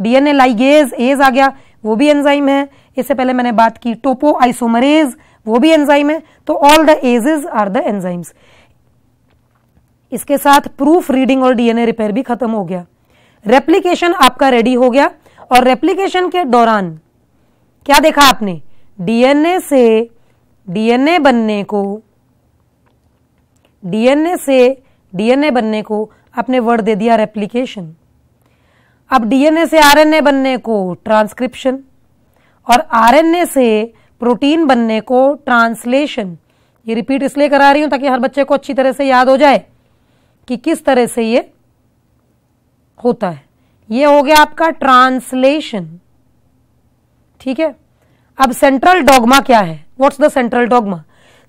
डीएनए लाइगेज एज आ गया वो भी एंजाइम है इससे पहले मैंने बात की टोपो आइसोमरेज वो भी एंजाइम है तो all the ages are the enzymes इसके साथ प्रूफ रीडिंग और डीएनए रिपेयर भी खत्म हो गया रेप्लीकेशन आपका रेडी हो गया और रेप्लीकेशन के दौरान क्या देखा आपने डीएनए से डीएनए बनने को डीएनए से डीएनए बनने को आपने वर्ड दे दिया रेप्लीकेशन अब डीएनए से आरएनए बनने को ट्रांसक्रिप्शन और आरएनए से प्रोटीन बनने को ट्रांसलेशन ये रिपीट इसलिए करा रही हूं ताकि हर बच्चे को अच्छी तरह से याद हो जाए कि किस तरह से ये होता है ये हो गया आपका ट्रांसलेशन ठीक है अब सेंट्रल डॉगमा क्या है what's the central dogma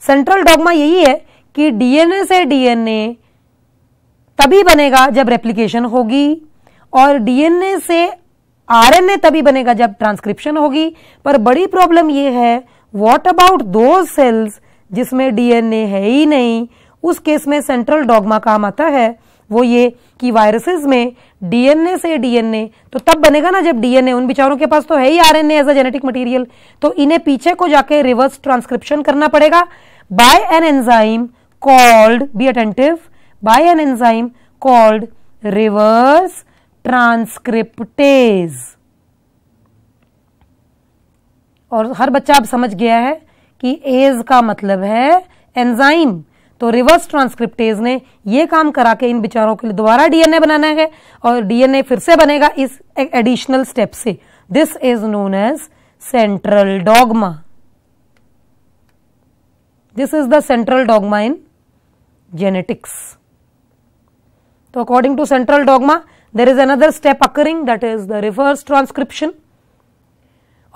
central dogma यही है कि डीएनए से डीएनए तभी बनेगा जब रेप्लीकेशन होगी और डीएनए से आरएनए तभी बनेगा जब ट्रांसक्रिप्शन होगी पर बड़ी प्रॉब्लम ये है व्हाट अबाउट दो सेल्स जिसमें डीएनए है ही नहीं उस केस में सेंट्रल डॉगमा काम आता है वो ये कि वायरसेस में डीएनए से डीएनए तो तब बनेगा ना जब डीएनए उन बिचारों के पास तो है ही RNA as a genetic material तो इन्हें पीछे को जाके रिवर्स ट्रांसक्रिप्शन करना पड़ेगा by an enzyme called be attentive by an enzyme called reverse transcriptase और हर बच्चा अब समझ गया है कि एज का मतलब है एंजाइम तो रिवर्स ट्रांसक्रिप्टेज ने यह काम करा के इन बिचारों के लिए दोबारा डीएनए बनाना है और डीएनए फिर से बनेगा इस एडिशनल स्टेप से this is known as central dogma this is the central dogma in genetics तो according to central dogma there is another step occurring that is the reverse transcription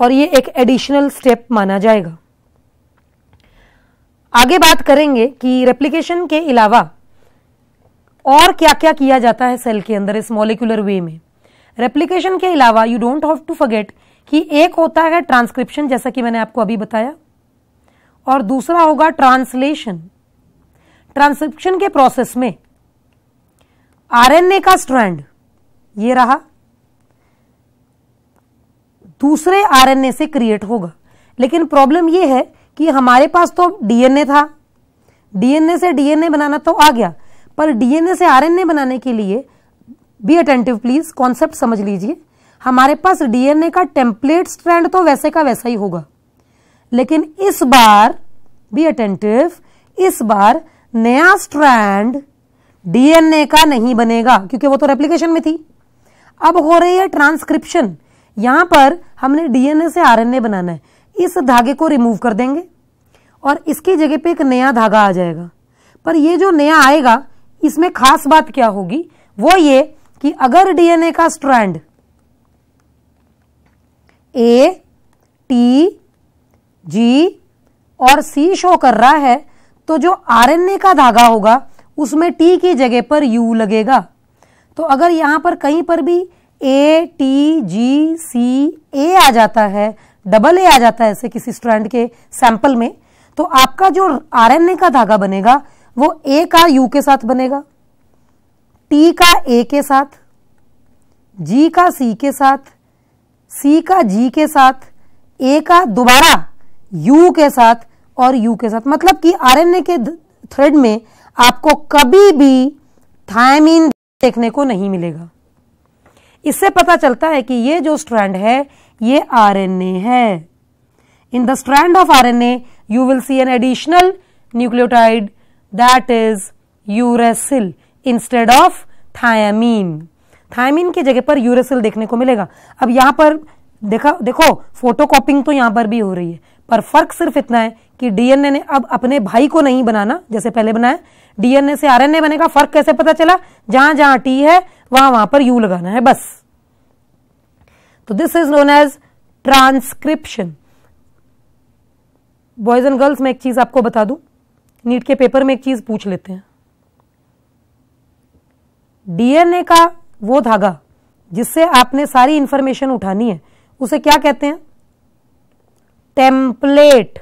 और ये एक एडिशनल स्टेप माना जाएगा आगे बात करेंगे कि replication के अलावा और क्या क्या किया जाता है सेल के अंदर इस molecular वे में replication के अलावा you don't have to forget कि एक होता है ट्रांसक्रिप्शन जैसा कि मैंने आपको अभी बताया और दूसरा होगा ट्रांसलेशन ट्रांसक्रिप्शन के प्रोसेस में आरएनए का स्ट्रैंड ये रहा दूसरे आरएनए से क्रिएट होगा लेकिन प्रॉब्लम ये है कि हमारे पास तो डीएनए था डीएनए से डीएनए बनाना तो आ गया पर डीएनए से आरएनए बनाने के लिए बी अटेंटिव प्लीज कॉन्सेप्ट समझ लीजिए हमारे पास डीएनए का टेम्पलेट स्ट्रैंड तो वैसे का वैसा ही होगा लेकिन इस बार बी अटेंटिव इस बार नया स्ट्रैंड डीएनए का नहीं बनेगा क्योंकि वो तो रेप्लीकेशन में थी अब हो रही है ट्रांसक्रिप्शन यहां पर हमने डीएनए से आरएनए बनाना है इस धागे को रिमूव कर देंगे और इसकी जगह पे एक नया धागा आ जाएगा पर ये जो नया आएगा इसमें खास बात क्या होगी वो ये कि अगर डीएनए का स्ट्रैंड ए टी जी और सी शो कर रहा है तो जो आरएनए का धागा होगा उसमें टी की जगह पर यू लगेगा तो अगर यहाँ पर कहीं पर भी ए टी जी सी ए आ जाता है डबल ए आ जाता है ऐसे किसी स्ट्रैंड के सैंपल में तो आपका जो आरएनए का धागा बनेगा वो ए का यू के साथ बनेगा टी का ए के साथ जी का सी के साथ सी का जी के साथ ए का दोबारा यू के साथ और यू के साथ मतलब कि आरएनए के थ्रेड में आपको कभी भी थायमिन देखने को नहीं मिलेगा इससे पता चलता है कि ये जो स्ट्रैंड है ये आरएनए है in the strand of RNA you will see an additional nucleotide that is uracil instead of thymine thymine की जगह पर यूरेसिल देखने को मिलेगा अब यहां पर देखा देखो फोटोकॉपिंग तो यहां पर भी हो रही है पर फर्क सिर्फ इतना है कि डीएनए ने अब अपने भाई को नहीं बनाना जैसे पहले बनाया डीएनए से आरएनए बनेगा फर्क कैसे पता चला जहां जहां टी है वहां वहां पर यू लगाना है बस तो this is known as transcription boys and girls मैं एक चीज आपको बता दू नीट के पेपर में एक चीज पूछ लेते हैं डीएनए का वो धागा जिससे आपने सारी इंफॉर्मेशन उठानी है उसे क्या कहते हैं टेम्पलेट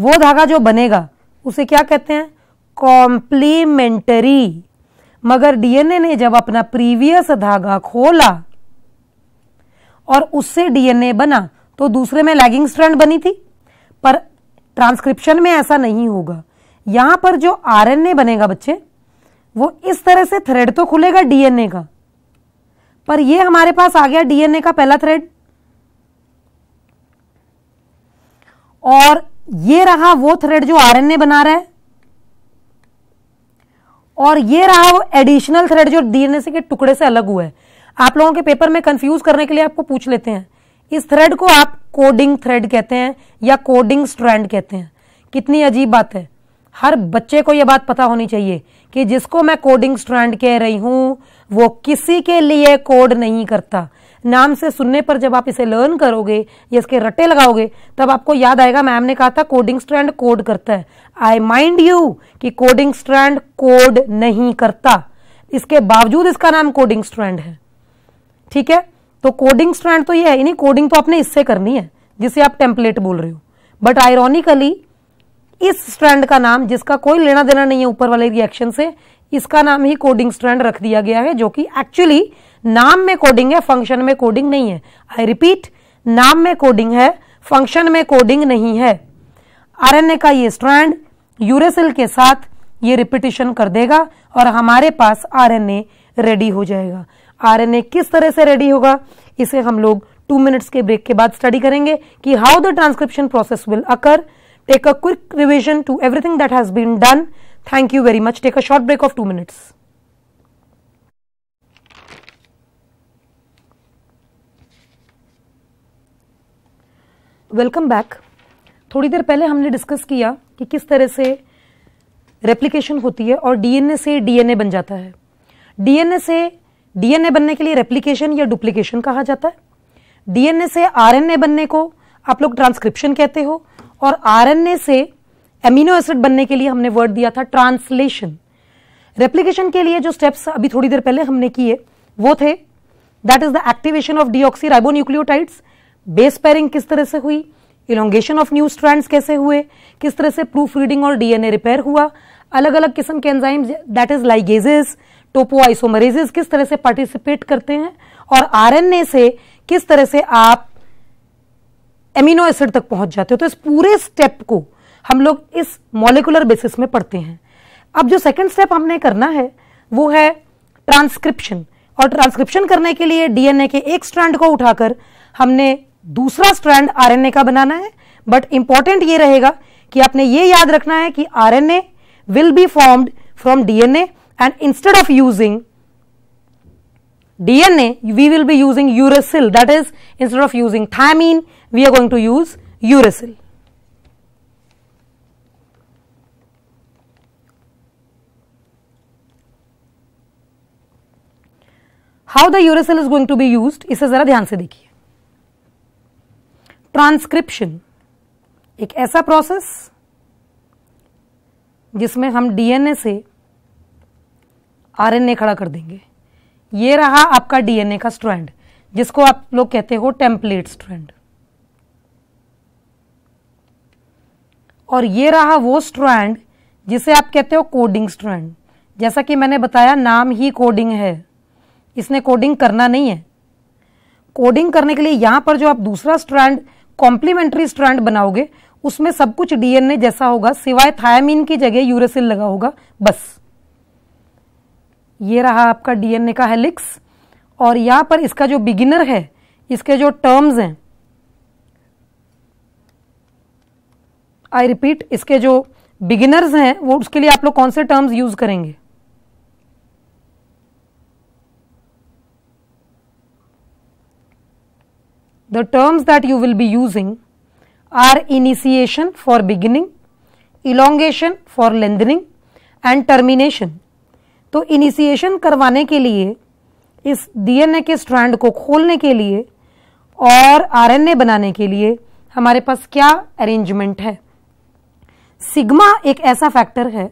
वो धागा जो बनेगा उसे क्या कहते हैं कॉम्प्लीमेंटरी मगर डीएनए ने जब अपना प्रीवियस धागा खोला और उससे डीएनए बना तो दूसरे में लैगिंग स्ट्रैंड बनी थी पर ट्रांसक्रिप्शन में ऐसा नहीं होगा यहां पर जो आरएनए बनेगा बच्चे वो इस तरह से थ्रेड तो खुलेगा डीएनए का पर ये हमारे पास आ गया डीएनए का पहला थ्रेड और ये रहा वो थ्रेड जो आरएनए बना रहा है और ये रहा वो एडिशनल थ्रेड जो डीएनए के टुकड़े से अलग हुआ है आप लोगों के पेपर में कंफ्यूज करने के लिए आपको पूछ लेते हैं इस थ्रेड को आप कोडिंग थ्रेड कहते हैं या कोडिंग स्ट्रैंड कहते हैं कितनी अजीब बात है हर बच्चे को यह बात पता होनी चाहिए कि जिसको मैं कोडिंग स्ट्रैंड कह रही हूं वो किसी के लिए कोड नहीं करता नाम से सुनने पर जब आप इसे लर्न करोगे या इसके रटे लगाओगे तब आपको याद आएगा मैम ने कहा था कोडिंग स्ट्रैंड कोड करता है आई माइंड यू कि कोडिंग स्ट्रैंड कोड नहीं करता इसके बावजूद इसका नाम कोडिंग स्ट्रैंड है ठीक है तो कोडिंग स्ट्रैंड तो ये है नहीं कोडिंग तो आपने इससे करनी है जिसे आप टेम्पलेट बोल रहे हो बट आयरॉनिकली इस स्ट्रैंड का नाम जिसका कोई लेना देना नहीं है ऊपर वाले रिएक्शन से इसका नाम ही कोडिंग स्ट्रैंड रख दिया गया है जो कि एक्चुअली नाम में कोडिंग है फंक्शन में कोडिंग नहीं है आई रिपीट नाम में कोडिंग है फंक्शन में कोडिंग नहीं है आरएनए का ये स्ट्रैंड यूरेसिल के साथ ये रिपीटिशन कर देगा और हमारे पास आरएनए रेडी हो जाएगा आरएनए किस तरह से रेडी होगा इसे हम लोग टू मिनट्स के ब्रेक के बाद स्टडी करेंगे कि how the transcription process will occur take a quick revision to everything that has been done thank you very much take a short break of two minutes welcome back थोड़ी देर पहले हमने डिस्कस किया कि किस तरह से रेप्लिकेशन होती है और डीएनए से डीएनए बन जाता है डीएनए से डीएनए बनने के लिए रेप्लिकेशन या डुप्लीकेशन कहा जाता है डीएनए से आरएनए बनने को आप लोग ट्रांसक्रिप्शन कहते हो और आरएनए से एमिनो एसिड बनने के लिए हमने वर्ड दिया था ट्रांसलेशन रेप्लिकेशन के लिए जो स्टेप्स अभी थोड़ी देर पहले हमने किए वो थे that is the activation of deoxyribonucleotides base pairing किस तरह से हुई इलोंगेशन ऑफ न्यू स्ट्रैंड्स कैसे हुए किस तरह से प्रूफ रीडिंग और डीएनए रिपेयर हुआ अलग अलग किस्म के enzyme that is ligases topoisomerases किस तरह से पार्टिसिपेट करते हैं और आरएनए से किस तरह से आप एमिनो एसिड तक पहुंच जाते हो तो इस पूरे स्टेप को हम लोग इस मॉलिकुलर बेसिस में पढ़ते हैं अब जो सेकंड स्टेप हमने करना है वो है ट्रांसक्रिप्शन और ट्रांसक्रिप्शन करने के लिए डीएनए के एक स्ट्रैंड को उठाकर हमने दूसरा स्ट्रैंड आरएनए का बनाना है बट इंपॉर्टेंट ये रहेगा कि आपने ये याद रखना है कि RNA will be formed from DNA and instead of using DNA we will be using uracil that is instead of using thymine we are going to use uracil how the uracil is going to be use इसे जरा ध्यान से देखिए ट्रांसक्रिप्शन एक ऐसा प्रोसेस जिसमें हम डीएनए से आरएनए खड़ा कर देंगे ये रहा आपका डीएनए का स्ट्रैंड जिसको आप लोग कहते हो टेम्पलेट स्ट्रैंड और ये रहा वो स्ट्रैंड जिसे आप कहते हो कोडिंग स्ट्रैंड जैसा कि मैंने बताया नाम ही कोडिंग है इसने कोडिंग करना नहीं है कोडिंग करने के लिए यहां पर जो आप दूसरा स्ट्रैंड कॉम्प्लीमेंट्री स्ट्रैंड बनाओगे उसमें सब कुछ डीएनए जैसा होगा सिवाय थायामीन की जगह यूरेसिल लगा होगा बस ये रहा आपका डीएनए का हेलिक्स और यहां पर इसका जो बिगिनर है इसके जो टर्म्स हैं आई रिपीट इसके जो बिगिनर्स हैं वो उसके लिए आप लोग कौन से टर्म्स यूज करेंगे the terms that you will be using are initiation for beginning, elongation for lengthening and termination. तो initiation करवाने के लिए इस डीएनए के स्ट्रैंड को खोलने के लिए और आरएनए बनाने के लिए हमारे पास क्या अरेंजमेंट है सिग्मा एक ऐसा फैक्टर है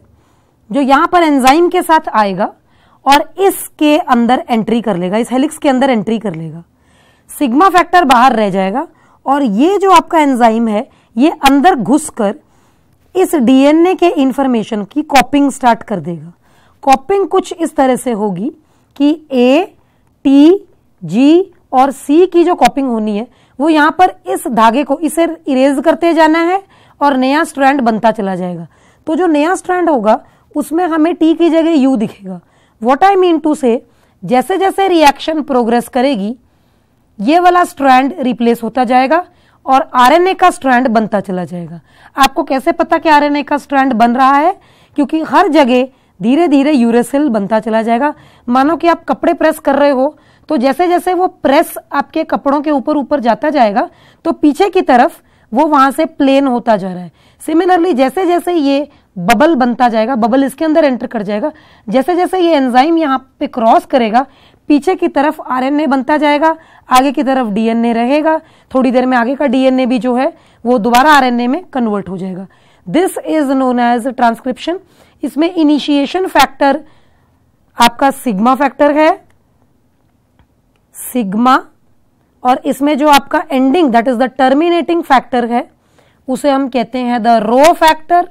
जो यहाँ पर एंजाइम के साथ आएगा और इसके अंदर एंट्री कर लेगा इस हेलिक्स के अंदर एंट्री कर लेगा सिग्मा फैक्टर बाहर रह जाएगा और ये जो आपका एंजाइम है ये अंदर घुसकर इस डीएनए के इंफॉर्मेशन की कॉपिंग स्टार्ट कर देगा कॉपिंग कुछ इस तरह से होगी कि ए टी जी और सी की जो कॉपिंग होनी है वो यहां पर इस धागे को इसे इरेज करते जाना है और नया स्ट्रैंड बनता चला जाएगा तो जो नया स्ट्रैंड होगा उसमें हमें टी की जगह यू दिखेगा वॉट आई मीन टू से जैसे जैसे रिएक्शन प्रोग्रेस करेगी ये वाला स्ट्रैंड रिप्लेस होता जाएगा और आरएनए का स्ट्रैंड बनता चला जाएगा आपको कैसे पता कि आरएनए का स्ट्रैंड बन रहा है क्योंकि हर जगह धीरे धीरे यूरेसिल बनता चला जाएगा मानो कि आप कपड़े प्रेस कर रहे हो तो जैसे जैसे वो प्रेस आपके कपड़ों के ऊपर ऊपर जाता जाएगा तो पीछे की तरफ वो वहां से प्लेन होता जा रहा है सिमिलरली जैसे जैसे ये बबल बनता जाएगा बबल इसके अंदर एंटर कर जाएगा जैसे जैसे ये एंजाइम यहाँ पे क्रॉस करेगा पीछे की तरफ आरएनए बनता जाएगा आगे की तरफ डीएनए रहेगा थोड़ी देर में आगे का डीएनए भी जो है वो दोबारा आरएनए में कन्वर्ट हो जाएगा this is known as transcription इसमें इनिशिएशन फैक्टर आपका सिग्मा फैक्टर है सिग्मा और इसमें जो आपका ending that is the terminating factor है उसे हम कहते हैं द रो फैक्टर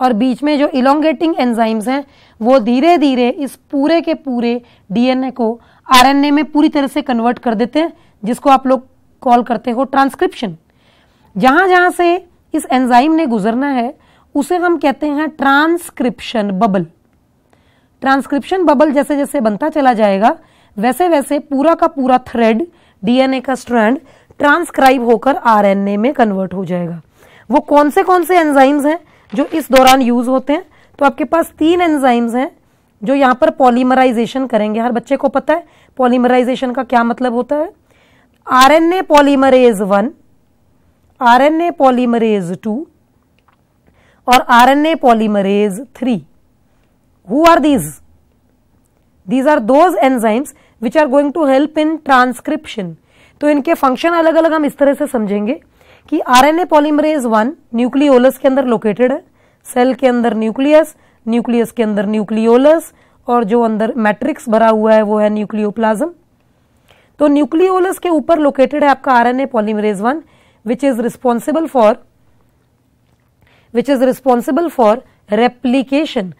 और बीच में जो इलोंगेटिंग एंजाइम्स हैं वो धीरे धीरे इस पूरे के पूरे डीएनए को आरएनए में पूरी तरह से कन्वर्ट कर देते हैं जिसको आप लोग कॉल करते हो ट्रांसक्रिप्शन जहां जहां से इस एंजाइम ने गुजरना है उसे हम कहते हैं ट्रांसक्रिप्शन बबल ट्रांसक्रिप्शन बबल जैसे जैसे बनता चला जाएगा वैसे वैसे पूरा का पूरा थ्रेड डीएनए का स्ट्रैंड ट्रांसक्राइब होकर आरएनए में कन्वर्ट हो जाएगा वो कौन से कौन से एंजाइम्स हैं जो इस दौरान यूज होते हैं तो आपके पास तीन एंजाइम्स हैं जो यहाँ पर पॉलीमराइजेशन करेंगे हर बच्चे को पता है पॉलीमराइजेशन का क्या मतलब होता है R N A polymerase one R N A polymerase two और R N A polymerase three who are these these are those enzymes which are going to help in transcription तो इनके फंक्शन अलग अलग हम इस तरह से समझेंगे कि आरएनए पॉलीमरेज वन न्यूक्लियोलस के अंदर लोकेटेड है सेल के अंदर न्यूक्लियस न्यूक्लियस के अंदर न्यूक्लियोलस और जो अंदर मैट्रिक्स भरा हुआ है वो है न्यूक्लियोप्लाज्म तो न्यूक्लियोलस के ऊपर लोकेटेड है आपका RNA polymerase one which is responsible for which is responsible for replication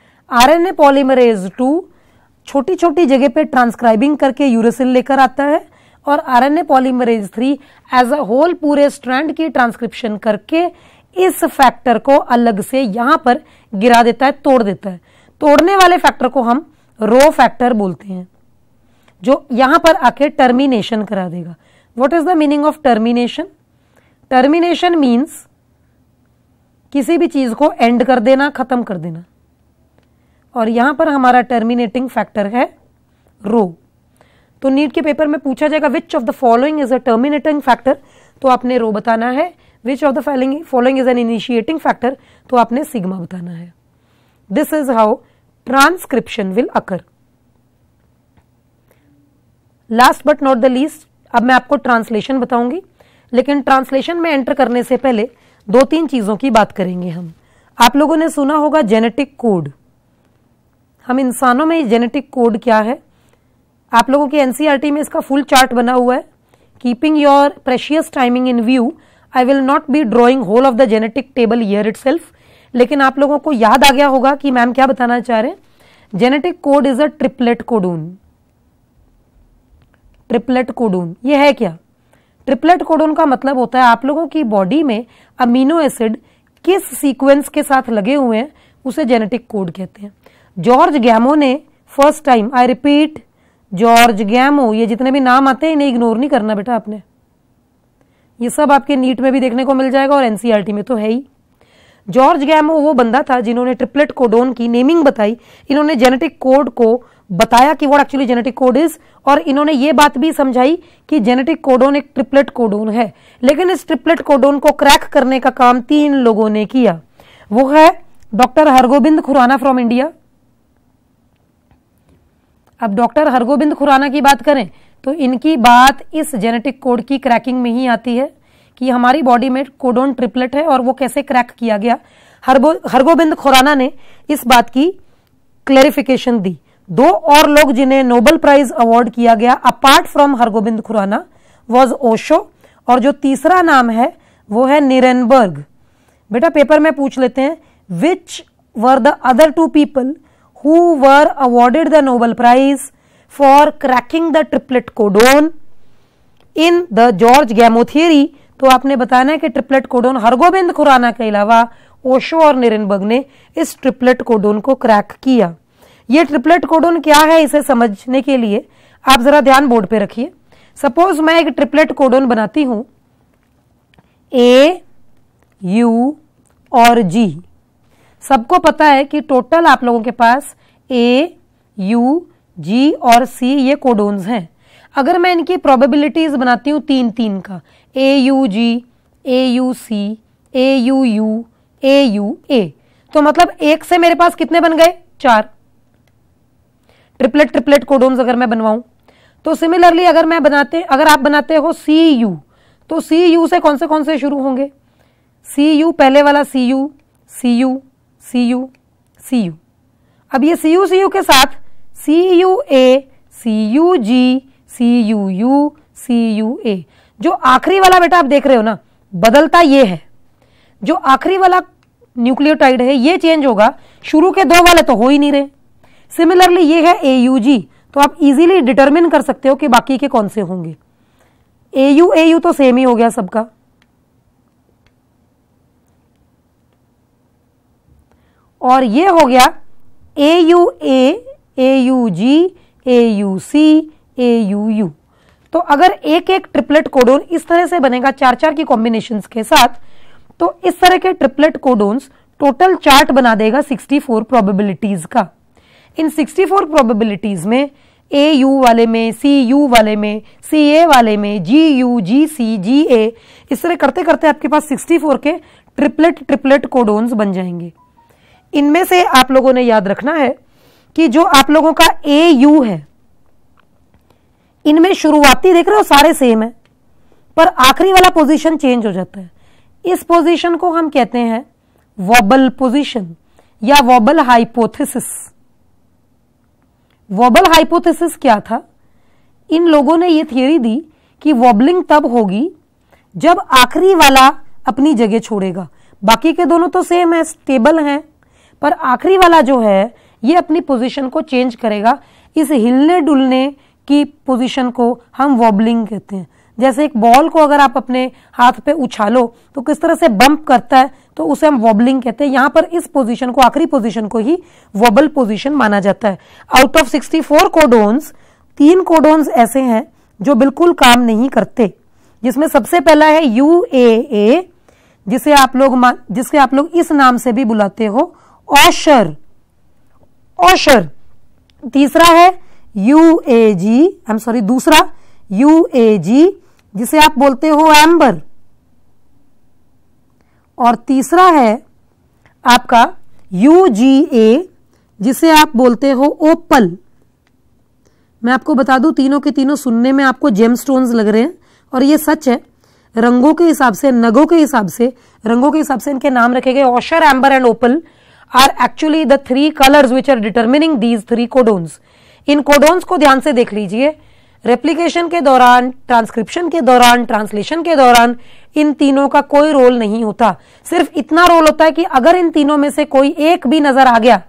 RNA polymerase two छोटी छोटी जगह पे ट्रांसक्राइबिंग करके यूरेसिल लेकर आता है और RNA polymerase three as a whole पूरे स्ट्रैंड की ट्रांसक्रिप्शन करके इस फैक्टर को अलग से यहां पर गिरा देता है तोड़ देता है तोड़ने वाले फैक्टर को हम रो फैक्टर बोलते हैं जो यहां पर आके टर्मिनेशन करा देगा what is the meaning of termination termination means किसी भी चीज को एंड कर देना खत्म कर देना और यहां पर हमारा टर्मिनेटिंग फैक्टर है रो तो नीट के पेपर में पूछा जाएगा which of the following is a terminating factor तो आपने रो बताना है which of the following following is an initiating factor तो आपने सिग्मा बताना है this is how transcription will occur last but not the least अब मैं आपको ट्रांसलेशन बताऊंगी लेकिन ट्रांसलेशन में एंटर करने से पहले दो तीन चीजों की बात करेंगे हम आप लोगों ने सुना होगा जेनेटिक कोड हम इंसानों में जेनेटिक कोड क्या है आप लोगों की एनसीईआरटी e में इसका फुल चार्ट बना हुआ है keeping your precious timing in view I will not be drawing whole of the genetic table here it लेकिन आप लोगों को याद आ गया होगा कि मैम क्या बताना चाह रहे हैं genetic code is a triplet codon triplet codon ये है क्या ट्रिपलेट कोडून का मतलब होता है आप लोगों की बॉडी में अमीनो एसिड किस सीक्वेंस के साथ लगे हुए हैं उसे जेनेटिक कोड कहते हैं जॉर्ज गैमो ने first time I repeat George Gamow ये जितने भी नाम आते हैं इन्हें इग्नोर नहीं करना बेटा आपने ये सब आपके नीट में भी देखने को मिल जाएगा और एनसीईआरटी e में तो है ही जॉर्ज गैमो वो बंदा था जिन्होंने ट्रिपलेट कोडोन की नेमिंग बताई इन्होंने जेनेटिक कोड को बताया कि what actually genetic code is और इन्होंने ये बात भी समझाई कि जेनेटिक कोडोन एक ट्रिपलेट कोडोन है लेकिन इस ट्रिपलेट कोडोन को क्रैक करने का काम तीन लोगों ने किया वो है doctor Hargobind Khorana from India अब डॉक्टर हरगोबिंद खुराना की बात करें तो इनकी बात इस जेनेटिक कोड की क्रैकिंग में ही आती है कि हमारी बॉडी में कोडोन ट्रिपलेट है और वो कैसे क्रैक किया गया हरगो हरगोबिंद खुराना ने इस बात की क्लेरिफिकेशन दी दो और लोग जिन्हें नोबल प्राइज अवार्ड किया गया apart from Hargobind Khorana was Ochoa और जो तीसरा नाम है वो है निरनबर्ग बेटा पेपर में पूछ लेते हैं which were the other two people who were awarded the Nobel Prize for cracking the triplet codon in the George Gamo theory तो आपने बताना है कि ट्रिपलेट कोडोन हरगोबिंद खुराना के अलावा ओशो और निरनबर्ग ने इस ट्रिपलेट कोडोन को क्रैक किया ये ट्रिपलेट कोडोन क्या है इसे समझने के लिए आप जरा ध्यान बोर्ड पे रखिए सपोज मैं एक ट्रिपलेट कोडोन बनाती हूं ए यू और जी सबको पता है कि टोटल आप लोगों के पास ए यू जी और सी ये कोडोन्स हैं अगर मैं इनकी प्रोबेबिलिटीज बनाती हूँ तीन तीन का A U G A U C A U U A U A तो मतलब एक से मेरे पास कितने बन गए चार ट्रिपलेट ट्रिपलेट कोडोन्स अगर मैं बनवाऊं तो सिमिलरली अगर मैं बनाते अगर आप बनाते हो सी यू तो सी यू से कौन से कौन से शुरू होंगे सी यू पहले वाला C U C U C U C U C U C U C U के साथ C U A C U G C U U C U A जो आखिरी वाला बेटा आप देख रहे हो ना बदलता ये है जो आखिरी वाला न्यूक्लियोटाइड है ये चेंज होगा शुरू के दो वाले तो हो ही नहीं रहे सिमिलरली ये है ए यू जी तो आप इजीली डिटरमिन कर सकते हो कि बाकी के कौन से होंगे ए यू ए यू तो सेम ही हो गया सबका और ये हो गया A U A A U G A U C A U U तो अगर एक एक ट्रिपलेट कोडोन इस तरह से बनेगा चार चार की कॉम्बिनेशन के साथ तो इस तरह के ट्रिपलेट कोडोन्स टोटल चार्ट बना देगा 64 प्रोबेबिलिटीज का इन 64 प्रोबेबिलिटीज में ए यू वाले में सी यू वाले में सी ए वाले में जी यू जी सी जी ए इस तरह करते करते आपके पास 64 के ट्रिपलेट ट्रिपलेट कोडोन्स बन जाएंगे इनमें से आप लोगों ने याद रखना है कि जो आप लोगों का ए यू है इनमें शुरुआती देख रहे हो सारे सेम है पर आखिरी वाला पोजीशन चेंज हो जाता है इस पोजीशन को हम कहते हैं वॉबल पोजीशन या वॉबल हाइपोथेसिस वॉबल हाइपोथेसिस क्या था इन लोगों ने यह थियोरी दी कि वॉबलिंग तब होगी जब आखिरी वाला अपनी जगह छोड़ेगा बाकी के दोनों तो सेम है स्टेबल हैं पर आखिरी वाला जो है ये अपनी पोजीशन को चेंज करेगा इस हिलने डुलने की पोजीशन को हम वॉबलिंग कहते हैं जैसे एक बॉल को अगर आप अपने हाथ पे उछालो तो किस तरह से बम्प करता है तो उसे हम वॉबलिंग कहते हैं यहां पर इस पोजीशन को आखिरी पोजीशन को ही वॉबल पोजीशन माना जाता है आउट ऑफ 64 कोडोन्स तीन कोडोन्स ऐसे हैं जो बिल्कुल काम नहीं करते जिसमें सबसे पहला है यू ए ए जिसे आप लोग जिसके आप लोग इस नाम से भी बुलाते हो ऑशर ओशर तीसरा है U A G I am sorry दूसरा यू ए जी जिसे आप बोलते हो एम्बर और तीसरा है आपका यू जी ए जिसे आप बोलते हो ओपल मैं आपको बता दूं तीनों के तीनों सुनने में आपको जेम स्टोन्स लग रहे हैं और ये सच है रंगों के हिसाब से नगों के हिसाब से रंगों के हिसाब से इनके नाम रखे गए ochre amber and opal are actually the three colors which are determining these three codons. इन कोडोन्स को ध्यान से देख लीजिए रेप्लीकेशन के दौरान ट्रांसक्रिप्शन के दौरान ट्रांसलेशन के दौरान इन तीनों का कोई रोल नहीं होता सिर्फ इतना रोल होता है कि अगर इन तीनों में से कोई एक भी नजर आ गया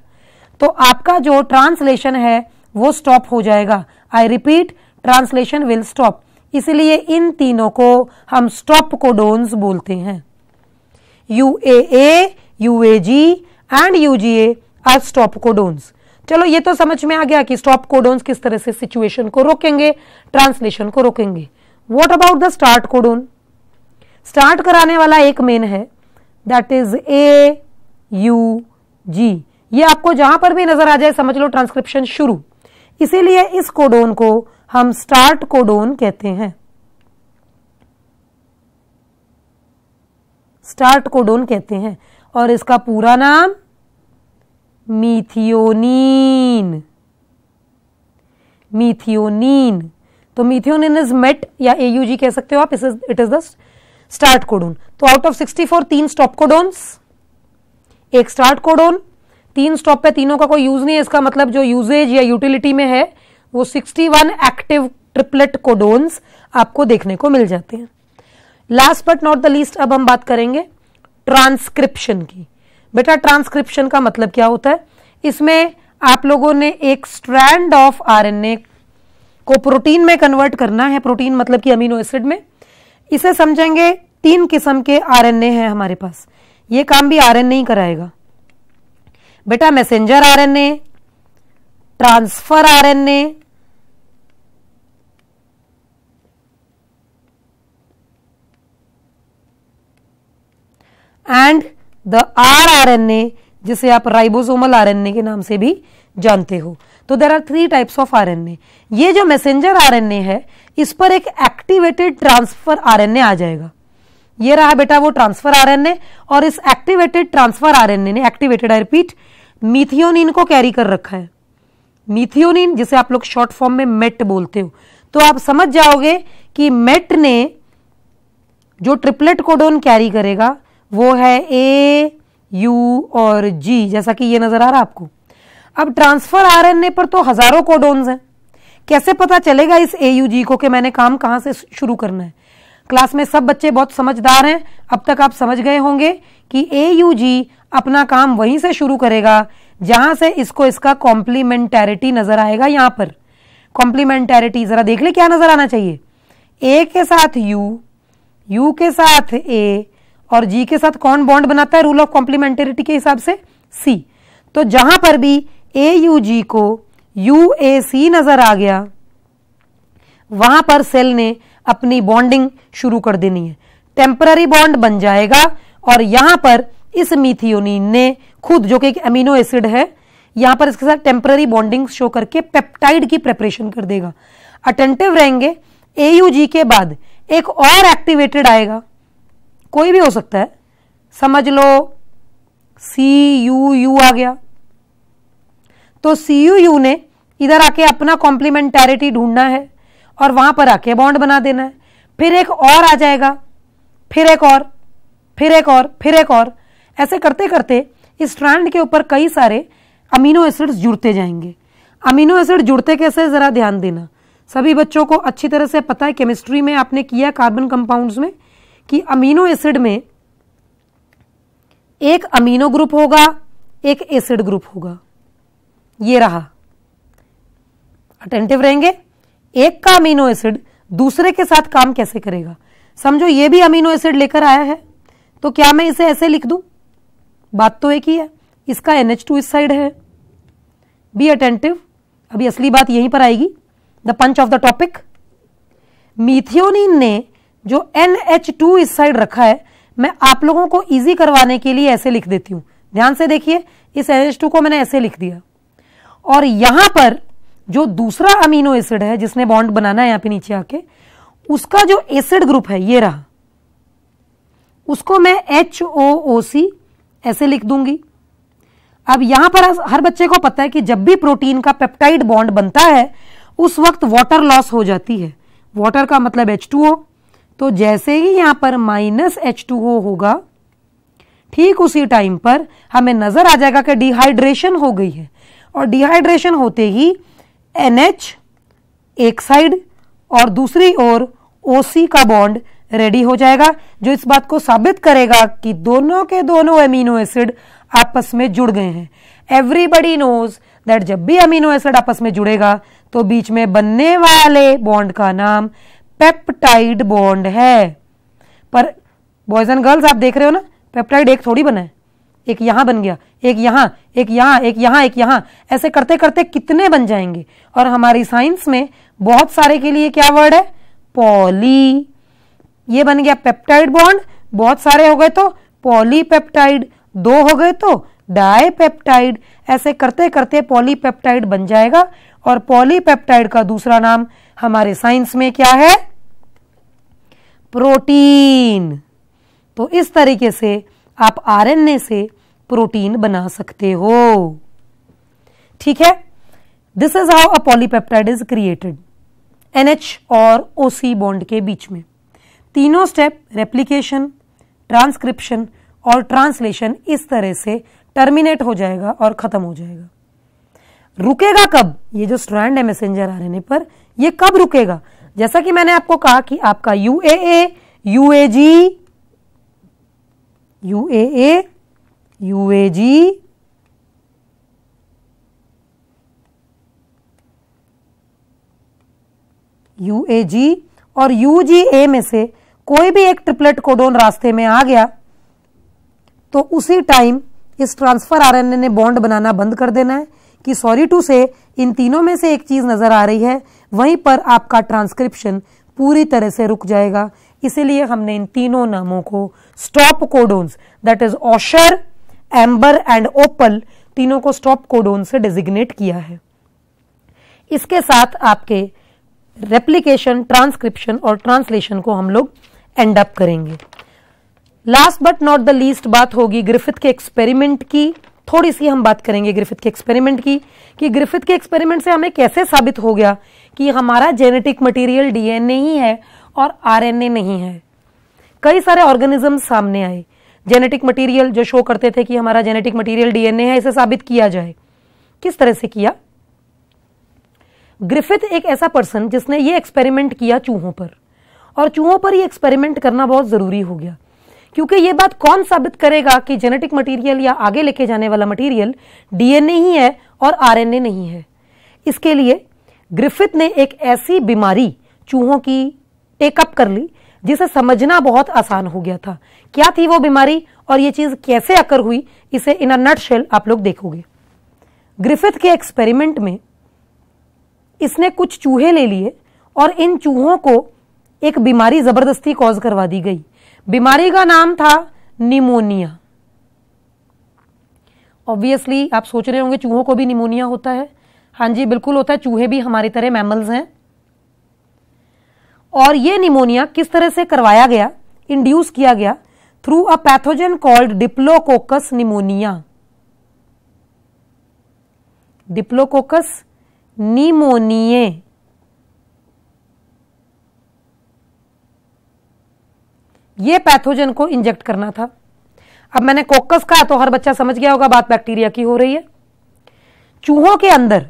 तो आपका जो ट्रांसलेशन है वो स्टॉप हो जाएगा I repeat translation will stop इसलिए इन तीनों को हम स्टॉप कोडोन्स बोलते हैं U A U A G and UGA are stop codons चलो ये तो समझ में आ गया कि स्टॉप कोडोन्स किस तरह से सिचुएशन को रोकेंगे ट्रांसलेशन को रोकेंगे what about the start codon start कराने वाला एक मेन है that is A U G ये आपको जहां पर भी नजर आ जाए समझ लो ट्रांसक्रिप्शन शुरू इसीलिए इस कोडोन को हम स्टार्ट कोडोन कहते हैं स्टार्ट कोडोन कहते हैं और इसका पूरा नाम मीथियोनिन मीथियोनिन तो मीथियोनिन इज मेट या एयूजी कह सकते हो आप it is the start codon तो आउट ऑफ 64 तीन स्टॉप कोडोन्स एक स्टार्ट कोडोन तीन स्टॉप पे तीनों का कोई यूज नहीं है इसका मतलब जो यूजेज या यूटिलिटी में है वो 61 एक्टिव ट्रिपलेट कोडोन्स आपको देखने को मिल जाते हैं last but not the least अब हम बात करेंगे ट्रांसक्रिप्शन की बेटा ट्रांसक्रिप्शन का मतलब क्या होता है इसमें आप लोगों ने एक स्ट्रैंड ऑफ आरएनए को प्रोटीन में कन्वर्ट करना है प्रोटीन मतलब कि अमीनो एसिड में इसे समझेंगे तीन किस्म के आरएनए हैं हमारे पास ये काम भी आरएनए ही कराएगा बेटा messenger RNA transfer RNA and the R R N A जिसे आप राइबोसोमल आर एन ए के नाम से भी जानते हो तो there are three types of R N A ये जो मैसेंजर आर एन ए है इस पर एक activated transfer R N A आ जाएगा ये रहा बेटा वो ट्रांसफर आर एन ए और इस activated transfer R N A ने एक्टिवेटेड आई रिपीट मिथियोनिन को कैरी कर रखा है मिथियोनिन जिसे आप लोग शॉर्ट फॉर्म में मेट बोलते हो तो आप समझ जाओगे कि मेट ने जो ट्रिपलेट कोडोन कैरी करेगा वो है ए यू और जी जैसा कि ये नजर आ रहा है आपको अब ट्रांसफर ए पर तो हजारों कोडोन्स हैं कैसे पता चलेगा इस ए यू जी को कि मैंने काम कहाँ से शुरू करना है क्लास में सब बच्चे बहुत समझदार हैं अब तक आप समझ गए होंगे कि ए यू जी अपना काम वहीं से शुरू करेगा जहां से इसको इसका कॉम्प्लीमेंटेरिटी नजर आएगा यहां पर कॉम्प्लीमेंटेरिटी जरा देख ले क्या नजर आना चाहिए ए के साथ यू यू के साथ ए और जी के साथ कौन बॉन्ड बनाता है रूल ऑफ कॉम्प्लीमेंटेरिटी के हिसाब से सी तो जहां पर भी ए यू जी को यू ए सी नजर आ गया वहां पर सेल ने अपनी बॉन्डिंग शुरू कर देनी है टेम्पररी बॉन्ड बन जाएगा और यहां पर इस मिथियोनिन ने खुद जो कि एक अमीनो एसिड है यहां पर इसके साथ टेम्पररी बॉन्डिंग शो करके पेप्टाइड की प्रेपरेशन कर देगा अटेंटिव रहेंगे एयूजी के बाद एक और एक्टिवेटेड आएगा कोई भी हो सकता है समझ लो सी यू यू आ गया तो सी यू यू ने इधर आके अपना कॉम्प्लीमेंटेरिटी ढूंढना है और वहां पर आके बॉन्ड बना देना है फिर एक और आ जाएगा फिर एक और फिर एक और फिर एक और ऐसे करते करते इस स्ट्रैंड के ऊपर कई सारे अमीनो एसिड्स जुड़ते जाएंगे अमीनो एसिड जुड़ते कैसे ज़रा ध्यान देना सभी बच्चों को अच्छी तरह से पता है केमिस्ट्री में आपने किया कार्बन कंपाउंड्स में कि अमीनो एसिड में एक अमीनो ग्रुप होगा एक एसिड ग्रुप होगा ये रहा अटेंटिव रहेंगे एक का अमीनो एसिड दूसरे के साथ काम कैसे करेगा समझो ये भी अमीनो एसिड लेकर आया है तो क्या मैं इसे ऐसे लिख दूं बात तो एक ही है इसका एनएच टू इस साइड है बी अटेंटिव अभी असली बात यहीं पर आएगी the punch of the topic methionine ने जो एन एच टू इस साइड रखा है मैं आप लोगों को इजी करवाने के लिए ऐसे लिख देती हूं ध्यान से देखिए इस एन एच टू को मैंने ऐसे लिख दिया और यहां पर जो दूसरा अमीनो एसिड है जिसने बॉन्ड बनाना है यहां पे नीचे आके उसका जो एसिड ग्रुप है ये रहा उसको मैं एच ओ ओ सी ऐसे लिख दूंगी अब यहां पर हर बच्चे को पता है कि जब भी प्रोटीन का पेप्टाइड बॉन्ड बनता है उस वक्त वाटर लॉस हो जाती है वाटर का मतलब एच टू ओ तो जैसे ही यहां पर माइनस एच टू ओ होगा ठीक उसी टाइम पर हमें नजर आ जाएगा कि डिहाइड्रेशन हो गई है और डिहाइड्रेशन होते ही एन एच एक साइड और दूसरी ओर ओ सी का बॉन्ड रेडी हो जाएगा जो इस बात को साबित करेगा कि दोनों के दोनों एमिनो एसिड आपस में जुड़ गए हैं एवरीबडी नोज दैट जब भी अमीनो एसिड आपस में जुड़ेगा तो बीच में बनने वाले बॉन्ड का नाम पेप्टाइड बॉन्ड है पर बॉयज एंड गर्ल्स आप देख रहे हो ना पेप्टाइड एक थोड़ी बना है एक यहां बन गया एक यहां एक यहां एक यहां एक यहां ऐसे करते करते कितने बन जाएंगे और हमारी साइंस में बहुत सारे के लिए क्या वर्ड है पॉली ये बन गया पेप्टाइड बॉन्ड बहुत सारे हो गए तो पॉलीपेप्टाइड दो हो गए तो डायपेप्टाइड ऐसे करते करते पॉलीपेप्टाइड बन जाएगा और पॉलीपेप्टाइड का दूसरा नाम हमारे साइंस में क्या है प्रोटीन तो इस तरीके से आप आरएनए से प्रोटीन बना सकते हो ठीक है this is how a polypeptide is created NH और ओसी बॉन्ड के बीच में तीनों स्टेप रेप्लीकेशन ट्रांसक्रिप्शन और ट्रांसलेशन इस तरह से टर्मिनेट हो जाएगा और खत्म हो जाएगा रुकेगा कब ये जो स्ट्रैंड है मैसेंजर रहे पर ये कब रुकेगा जैसा कि मैंने आपको कहा कि आपका यूएए यूएजी यूएए यूएजी यूएजी और यूजीए में से कोई भी एक ट्रिपलेट कोडोन रास्ते में आ गया तो उसी टाइम इस ट्रांसफर आरएनए ने बॉन्ड बनाना बंद कर देना है कि सॉरी टू से इन तीनों में से एक चीज नजर आ रही है वहीं पर आपका ट्रांसक्रिप्शन पूरी तरह से रुक जाएगा इसीलिए हमने इन तीनों नामों को stop codons that is ochre amber and opal तीनों को स्टॉप कोडोन से डेजिग्नेट किया है इसके साथ आपके रेप्लीकेशन ट्रांसक्रिप्शन और ट्रांसलेशन को हम लोग एंड अप करेंगे last but not the least बात होगी ग्रिफिथ के एक्सपेरिमेंट की थोड़ी सी हम बात करेंगे ग्रिफिथ के एक्सपेरिमेंट की कि ग्रिफिथ के एक्सपेरिमेंट से हमें कैसे साबित हो गया कि हमारा जेनेटिक मटेरियल डीएनए ही है और आरएनए नहीं है कई सारे ऑर्गेनिज्म सामने आए जेनेटिक मटेरियल जो शो करते थे कि हमारा जेनेटिक मटेरियल डीएनए है इसे साबित किया जाए किस तरह से किया ग्रिफिथ एक ऐसा पर्सन जिसने ये एक्सपेरिमेंट किया चूहों पर और चूहों पर ये एक्सपेरिमेंट करना बहुत ज़रूरी हो गया क्योंकि ये बात कौन साबित करेगा कि जेनेटिक मटेरियल या आगे लेके जाने वाला मटेरियल डीएनए ही है और आरएनए नहीं है इसके लिए ग्रिफिथ ने एक ऐसी बीमारी चूहों की टेकअप कर ली जिसे समझना बहुत आसान हो गया था क्या थी वो बीमारी और ये चीज कैसे अकर हुई इसे इन अ शेल आप लोग देखोगे ग्रिफिथ के एक्सपेरिमेंट में इसने कुछ चूहे ले लिए और इन चूहों को एक बीमारी जबरदस्ती कॉज करवा दी गई बीमारी का नाम था निमोनिया ऑब्वियसली आप सोच रहे होंगे चूहों को भी निमोनिया होता है हाँ जी बिल्कुल होता है चूहे भी हमारी तरह मैमल्स हैं और ये निमोनिया किस तरह से करवाया गया इंड्यूस किया गया through a pathogen called Diplococcus pneumoniae Diplococcus pneumoniae ये पैथोजन को इंजेक्ट करना था अब मैंने कोकस कहा तो हर बच्चा समझ गया होगा बात बैक्टीरिया की हो रही है चूहों के अंदर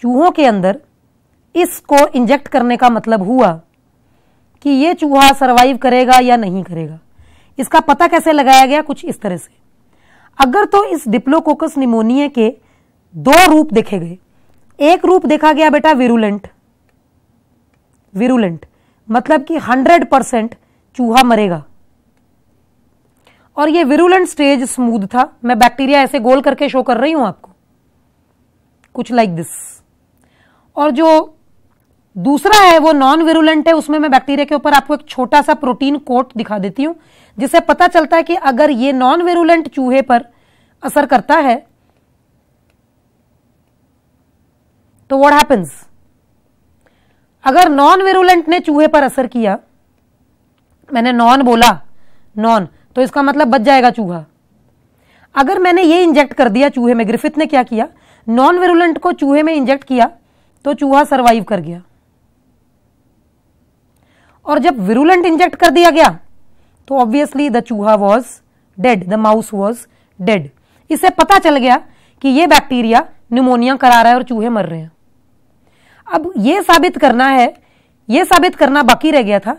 चूहों के अंदर इसको इंजेक्ट करने का मतलब हुआ कि यह चूहा सरवाइव करेगा या नहीं करेगा इसका पता कैसे लगाया गया कुछ इस तरह से अगर तो इस डिप्लोकोकस निमोनिया के दो रूप देखे गए एक रूप देखा गया बेटा विरुलेंट विरुलेंट मतलब कि 100 परसेंट चूहा मरेगा और ये विरुलेंट स्टेज स्मूद था मैं बैक्टीरिया ऐसे गोल करके शो कर रही हूं आपको कुछ लाइक दिस और जो दूसरा है वो नॉन विरुलेंट है उसमें मैं बैक्टीरिया के ऊपर आपको एक छोटा सा प्रोटीन कोट दिखा देती हूं जिससे पता चलता है कि अगर ये नॉन विरुलेंट चूहे पर असर करता है तो व्हाट हैपेंस अगर नॉन वेरुलेंट ने चूहे पर असर किया मैंने नॉन बोला नॉन तो इसका मतलब बच जाएगा चूहा अगर मैंने ये इंजेक्ट कर दिया चूहे में ग्रिफिथ ने क्या किया नॉन वेरुलेंट को चूहे में इंजेक्ट किया तो चूहा सरवाइव कर गया और जब विरुलेंट इंजेक्ट कर दिया गया तो ऑब्वियसली द चूहा was dead the mouse was dead इससे पता चल गया कि यह बैक्टीरिया न्यूमोनिया करा रहा है और चूहे मर रहे हैं अब ये साबित करना है ये साबित करना बाकी रह गया था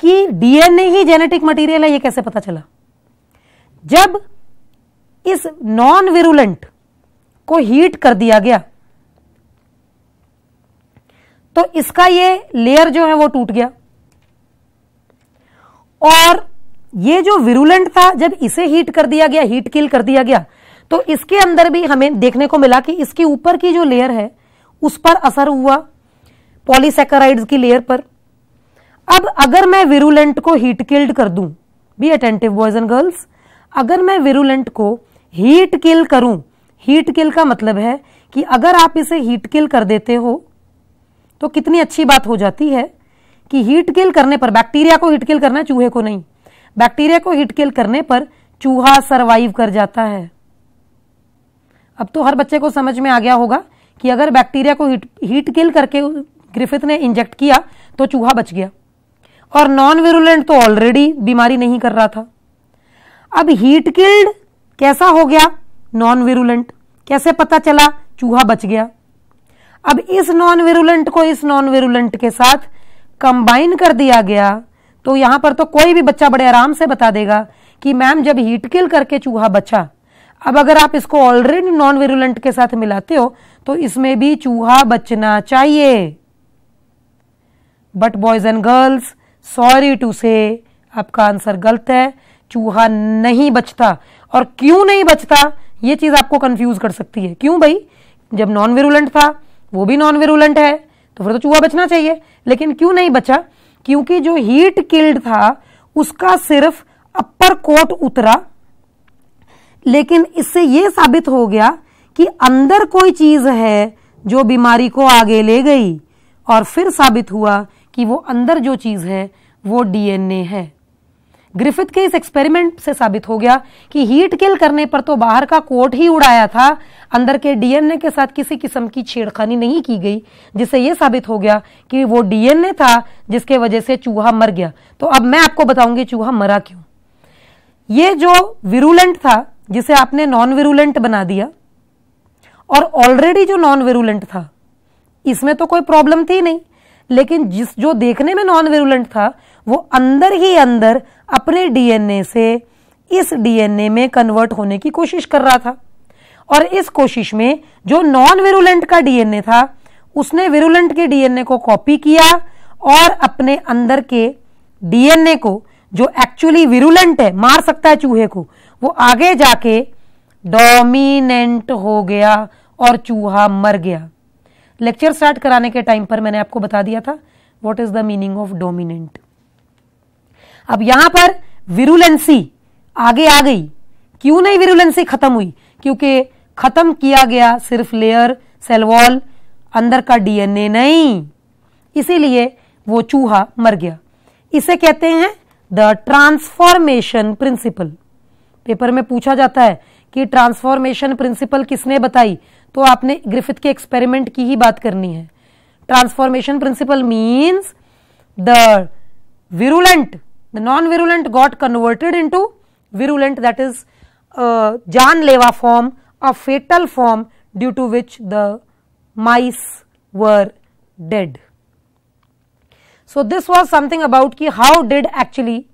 कि डीएनए ही जेनेटिक मटेरियल है ये कैसे पता चला जब इस नॉन विरुलेंट को हीट कर दिया गया तो इसका ये लेयर जो है वो टूट गया और ये जो विरुलेंट था जब इसे हीट कर दिया गया हीट किल कर दिया गया तो इसके अंदर भी हमें देखने को मिला कि इसके ऊपर की जो लेयर है उस पर असर हुआ पॉलीसेकराइड की लेयर पर अब अगर मैं विरुलेंट को हीट किल्ड कर दूं be attentive boys and girls अगर मैं विरुलेंट को हीट किल करूं हीट किल का मतलब है कि अगर आप इसे हीट किल कर देते हो तो कितनी अच्छी बात हो जाती है कि हीट किल करने पर बैक्टीरिया को हीट किल करना है चूहे को नहीं बैक्टीरिया को हीट किल करने पर चूहा सरवाइव कर जाता है अब तो हर बच्चे को समझ में आ गया होगा कि अगर बैक्टीरिया को हीट हीट किल करके ग्रिफिथ ने इंजेक्ट किया तो चूहा बच गया और नॉन विरुलेंट तो ऑलरेडी बीमारी नहीं कर रहा था अब हीट किल्ड कैसा हो गया नॉन विरुलेंट कैसे पता चला चूहा बच गया अब इस नॉन विरुलेंट को इस नॉन विरुलेंट के साथ कंबाइन कर दिया गया तो यहां पर तो कोई भी बच्चा बड़े आराम से बता देगा कि मैम जब हीट किल करके चूहा बचा अब अगर आप इसको ऑलरेडी नॉन वेरुलेंट के साथ मिलाते हो तो इसमें भी चूहा बचना चाहिए but boys and girls sorry to say आपका आंसर गलत है चूहा नहीं बचता और क्यों नहीं बचता ये चीज आपको कंफ्यूज कर सकती है क्यों भाई जब नॉन वेरुलेंट था वो भी नॉन वेरुलेंट है तो फिर तो चूहा बचना चाहिए लेकिन क्यों नहीं बचा क्योंकि जो हीट किल्ड था उसका सिर्फ अपर कोट उतरा लेकिन इससे ये साबित हो गया कि अंदर कोई चीज है जो बीमारी को आगे ले गई और फिर साबित हुआ कि वो अंदर जो चीज है वो डीएनए है ग्रिफिथ के इस एक्सपेरिमेंट से साबित हो गया कि हीट किल करने पर तो बाहर का कोट ही उड़ाया था अंदर के डीएनए के साथ किसी किस्म की छेड़खानी नहीं की गई जिससे यह साबित हो गया कि वो डीएनए था जिसके वजह से चूहा मर गया तो अब मैं आपको बताऊंगी चूहा मरा क्यों ये जो विरूलेंट था जिसे आपने नॉन विरुलेंट बना दिया और ऑलरेडी जो नॉन विरूलेंट था इसमें तो कोई प्रॉब्लम थी नहीं लेकिन जिस जो देखने में नॉन वेरुलेंट था वो अंदर ही अंदर अपने डीएनए से इस डीएनए में कन्वर्ट होने की कोशिश कर रहा था और इस कोशिश में जो नॉन वेरुलेंट का डीएनए था उसने वेरुलेंट के डीएनए को कॉपी किया और अपने अंदर के डीएनए को जो एक्चुअली विरुलेंट है मार सकता है चूहे को वो आगे जाके डोमिनेंट हो गया और चूहा मर गया लेक्चर स्टार्ट कराने के टाइम पर मैंने आपको बता दिया था what is the meaning of dominant अब यहां पर विरुलेंसी आगे आ गई क्यों नहीं विरुलेंसी खत्म हुई क्योंकि खत्म किया गया सिर्फ लेयर सेलवॉल अंदर का डीएनए नहीं इसीलिए वो चूहा मर गया इसे कहते हैं द ट्रांसफॉर्मेशन प्रिंसिपल पेपर में पूछा जाता है कि ट्रांसफॉर्मेशन प्रिंसिपल किसने बताई तो आपने ग्रिफिथ के एक्सपेरिमेंट की ही बात करनी है transformation principle means the virulent the non virulent got converted into virulent that is लेवा form a fatal form due to which the mice were dead so this was something about की how did actually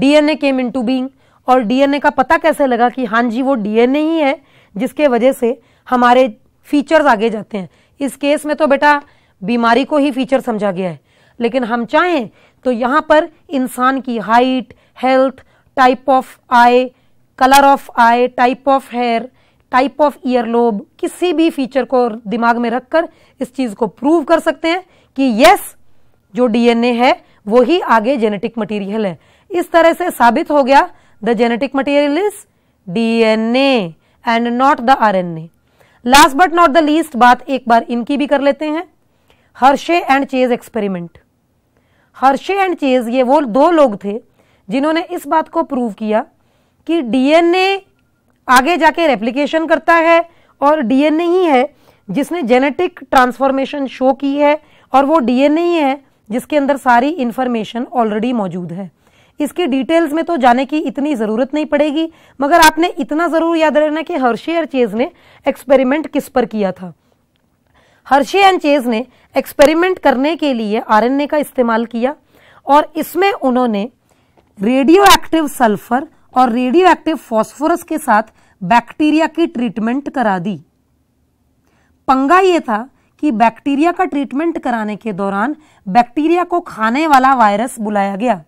DNA came into being और डीएनए का पता कैसे लगा कि हाँ जी वो डीएनए ही है जिसके वजह से हमारे फीचर्स आगे जाते हैं इस केस में तो बेटा बीमारी को ही फीचर समझा गया है लेकिन हम चाहें तो यहाँ पर इंसान की height health type of eye colour of eye type of hair type of ear lobe किसी भी फीचर को दिमाग में रखकर इस चीज को प्रूव कर सकते हैं कि यस जो डीएनए है वो ही आगे जेनेटिक मटेरियल है इस तरह से साबित हो गया The genetic material is DNA and not the RNA. Last but not the least बात एक बार इनकी भी कर लेते हैं Hershey and Chase experiment Hershey and Chase ये वो दो लोग थे जिन्होंने इस बात को प्रूव किया कि डीएनए आगे जाके रेप्लीकेशन करता है और डीएनए ही है जिसने जेनेटिक ट्रांसफॉर्मेशन शो की है और वो डीएनए ही है जिसके अंदर सारी इंफॉर्मेशन ऑलरेडी मौजूद है इसकी डिटेल्स में तो जाने की इतनी ज़रूरत नहीं पड़ेगी मगर आपने इतना ज़रूर याद रखना कि हर्षे और चेज ने एक्सपेरिमेंट किस पर किया था हर्षे एंड चेज ने एक्सपेरिमेंट करने के लिए आरएनए का इस्तेमाल किया और इसमें उन्होंने रेडियो एक्टिव सल्फर और रेडियो एक्टिव फॉस्फोरस के साथ बैक्टीरिया की ट्रीटमेंट करा दी पंगा यह था कि बैक्टीरिया का ट्रीटमेंट कराने के दौरान बैक्टीरिया को खाने वाला वायरस बुलाया गया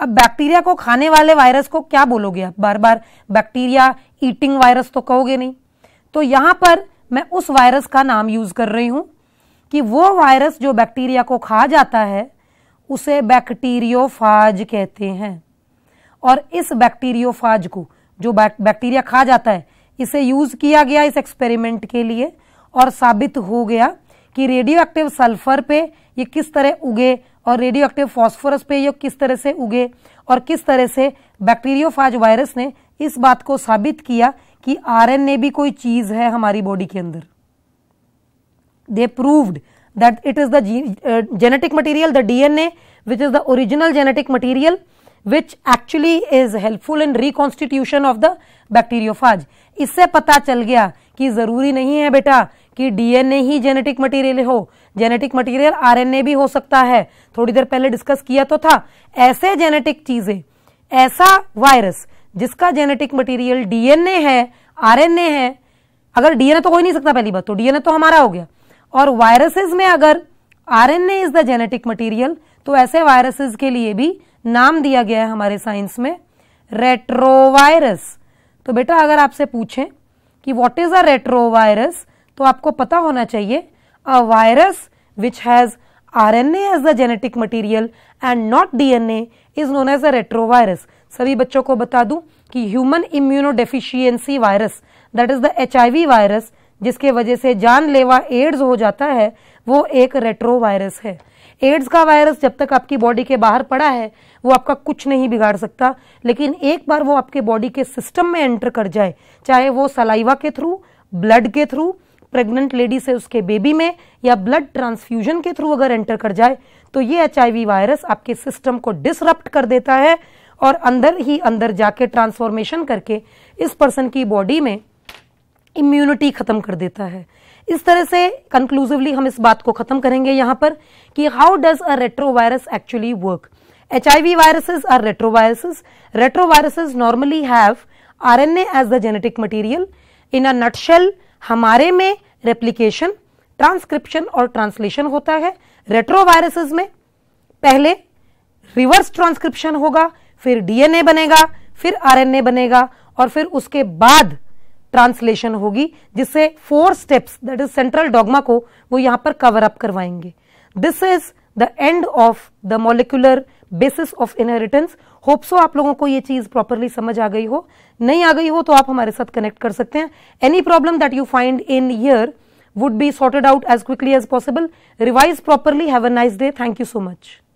अब बैक्टीरिया को खाने वाले वायरस को क्या बोलोगे आप बार बार बैक्टीरिया ईटिंग वायरस तो कहोगे नहीं तो यहां पर मैं उस वायरस का नाम यूज कर रही हूं कि वो वायरस जो बैक्टीरिया को खा जाता है उसे बैक्टीरियोफाज कहते हैं और इस बैक्टीरियोफाज को जो बैक्टीरिया खा जाता है इसे यूज किया गया इस एक्सपेरिमेंट के लिए और साबित हो गया कि रेडियो एक्टिव सल्फर पे ये किस तरह उगे और रेडियो एक्टिव फॉस्फोरस पे ये किस तरह से उगे और किस तरह से बैक्टीरियोफाज वायरस ने इस बात को साबित किया कि आरएनए भी कोई चीज है हमारी बॉडी के अंदर they proved that it is the genetic material the DNA which is the original genetic material which actually is helpful in reconstitution of the bacteriophage इससे पता चल गया कि जरूरी नहीं है बेटा कि डीएनए ही जेनेटिक मटीरियल हो जेनेटिक मटेरियल आरएनए भी हो सकता है थोड़ी देर पहले डिस्कस किया तो था ऐसे जेनेटिक चीजें ऐसा वायरस जिसका जेनेटिक मटेरियल डीएनए है आरएनए है अगर डीएनए तो हो ही नहीं सकता पहली बात तो डीएनए तो हमारा हो गया और वायरसेस में अगर RNA is the genetic material तो ऐसे वायरसेस के लिए भी नाम दिया गया है हमारे साइंस में रेट्रोवायरस तो बेटा अगर आपसे पूछें कि व्हाट इज अ रेट्रोवायरस तो आपको पता होना चाहिए A virus which has RNA as the genetic material and not DNA is known as a retrovirus. सभी बच्चों को बता दूं कि human immunodeficiency virus that is the H virus जिसके वजह से जानलेवा एड्स हो जाता है वो एक रेट्रो वायरस है एड्स का वायरस जब तक आपकी बॉडी के बाहर पड़ा है वो आपका कुछ नहीं बिगाड़ सकता लेकिन एक बार वो आपके बॉडी के सिस्टम में एंटर कर जाए चाहे वो सलाइवा के थ्रू ब्लड के थ्रू प्रेग्नेंट लेडी से उसके बेबी में या ब्लड ट्रांसफ्यूजन के थ्रू अगर एंटर कर जाए तो ये एच वायरस आपके सिस्टम को डिसरप्ट कर देता है और अंदर ही अंदर जाके ट्रांसफॉर्मेशन करके इस पर्सन की बॉडी में इम्यूनिटी खत्म कर देता है इस तरह से कंक्लूसिवली हम इस बात को खत्म करेंगे यहाँ पर कि how does a retrovirus actually work H I V viruses are retroviruses retroviruses normally have R N A as the genetic material in a nutshell हमारे में रेप्लीकेशन ट्रांसक्रिप्शन और ट्रांसलेशन होता है रेट्रोवायरसेस में पहले रिवर्स ट्रांसक्रिप्शन होगा फिर डीएनए बनेगा फिर आरएनए बनेगा और फिर उसके बाद ट्रांसलेशन होगी जिससे four steps that is central dogma को वो यहां पर कवर अप करवाएंगे this is the end of the molecular basis of inheritance hope so आप लोगों को ये चीज प्रॉपरली समझ आ गई हो नहीं आ गई हो तो आप हमारे साथ कनेक्ट कर सकते हैं any problem that you find in here would be sorted out as quickly as possible revise properly have a nice day thank you so much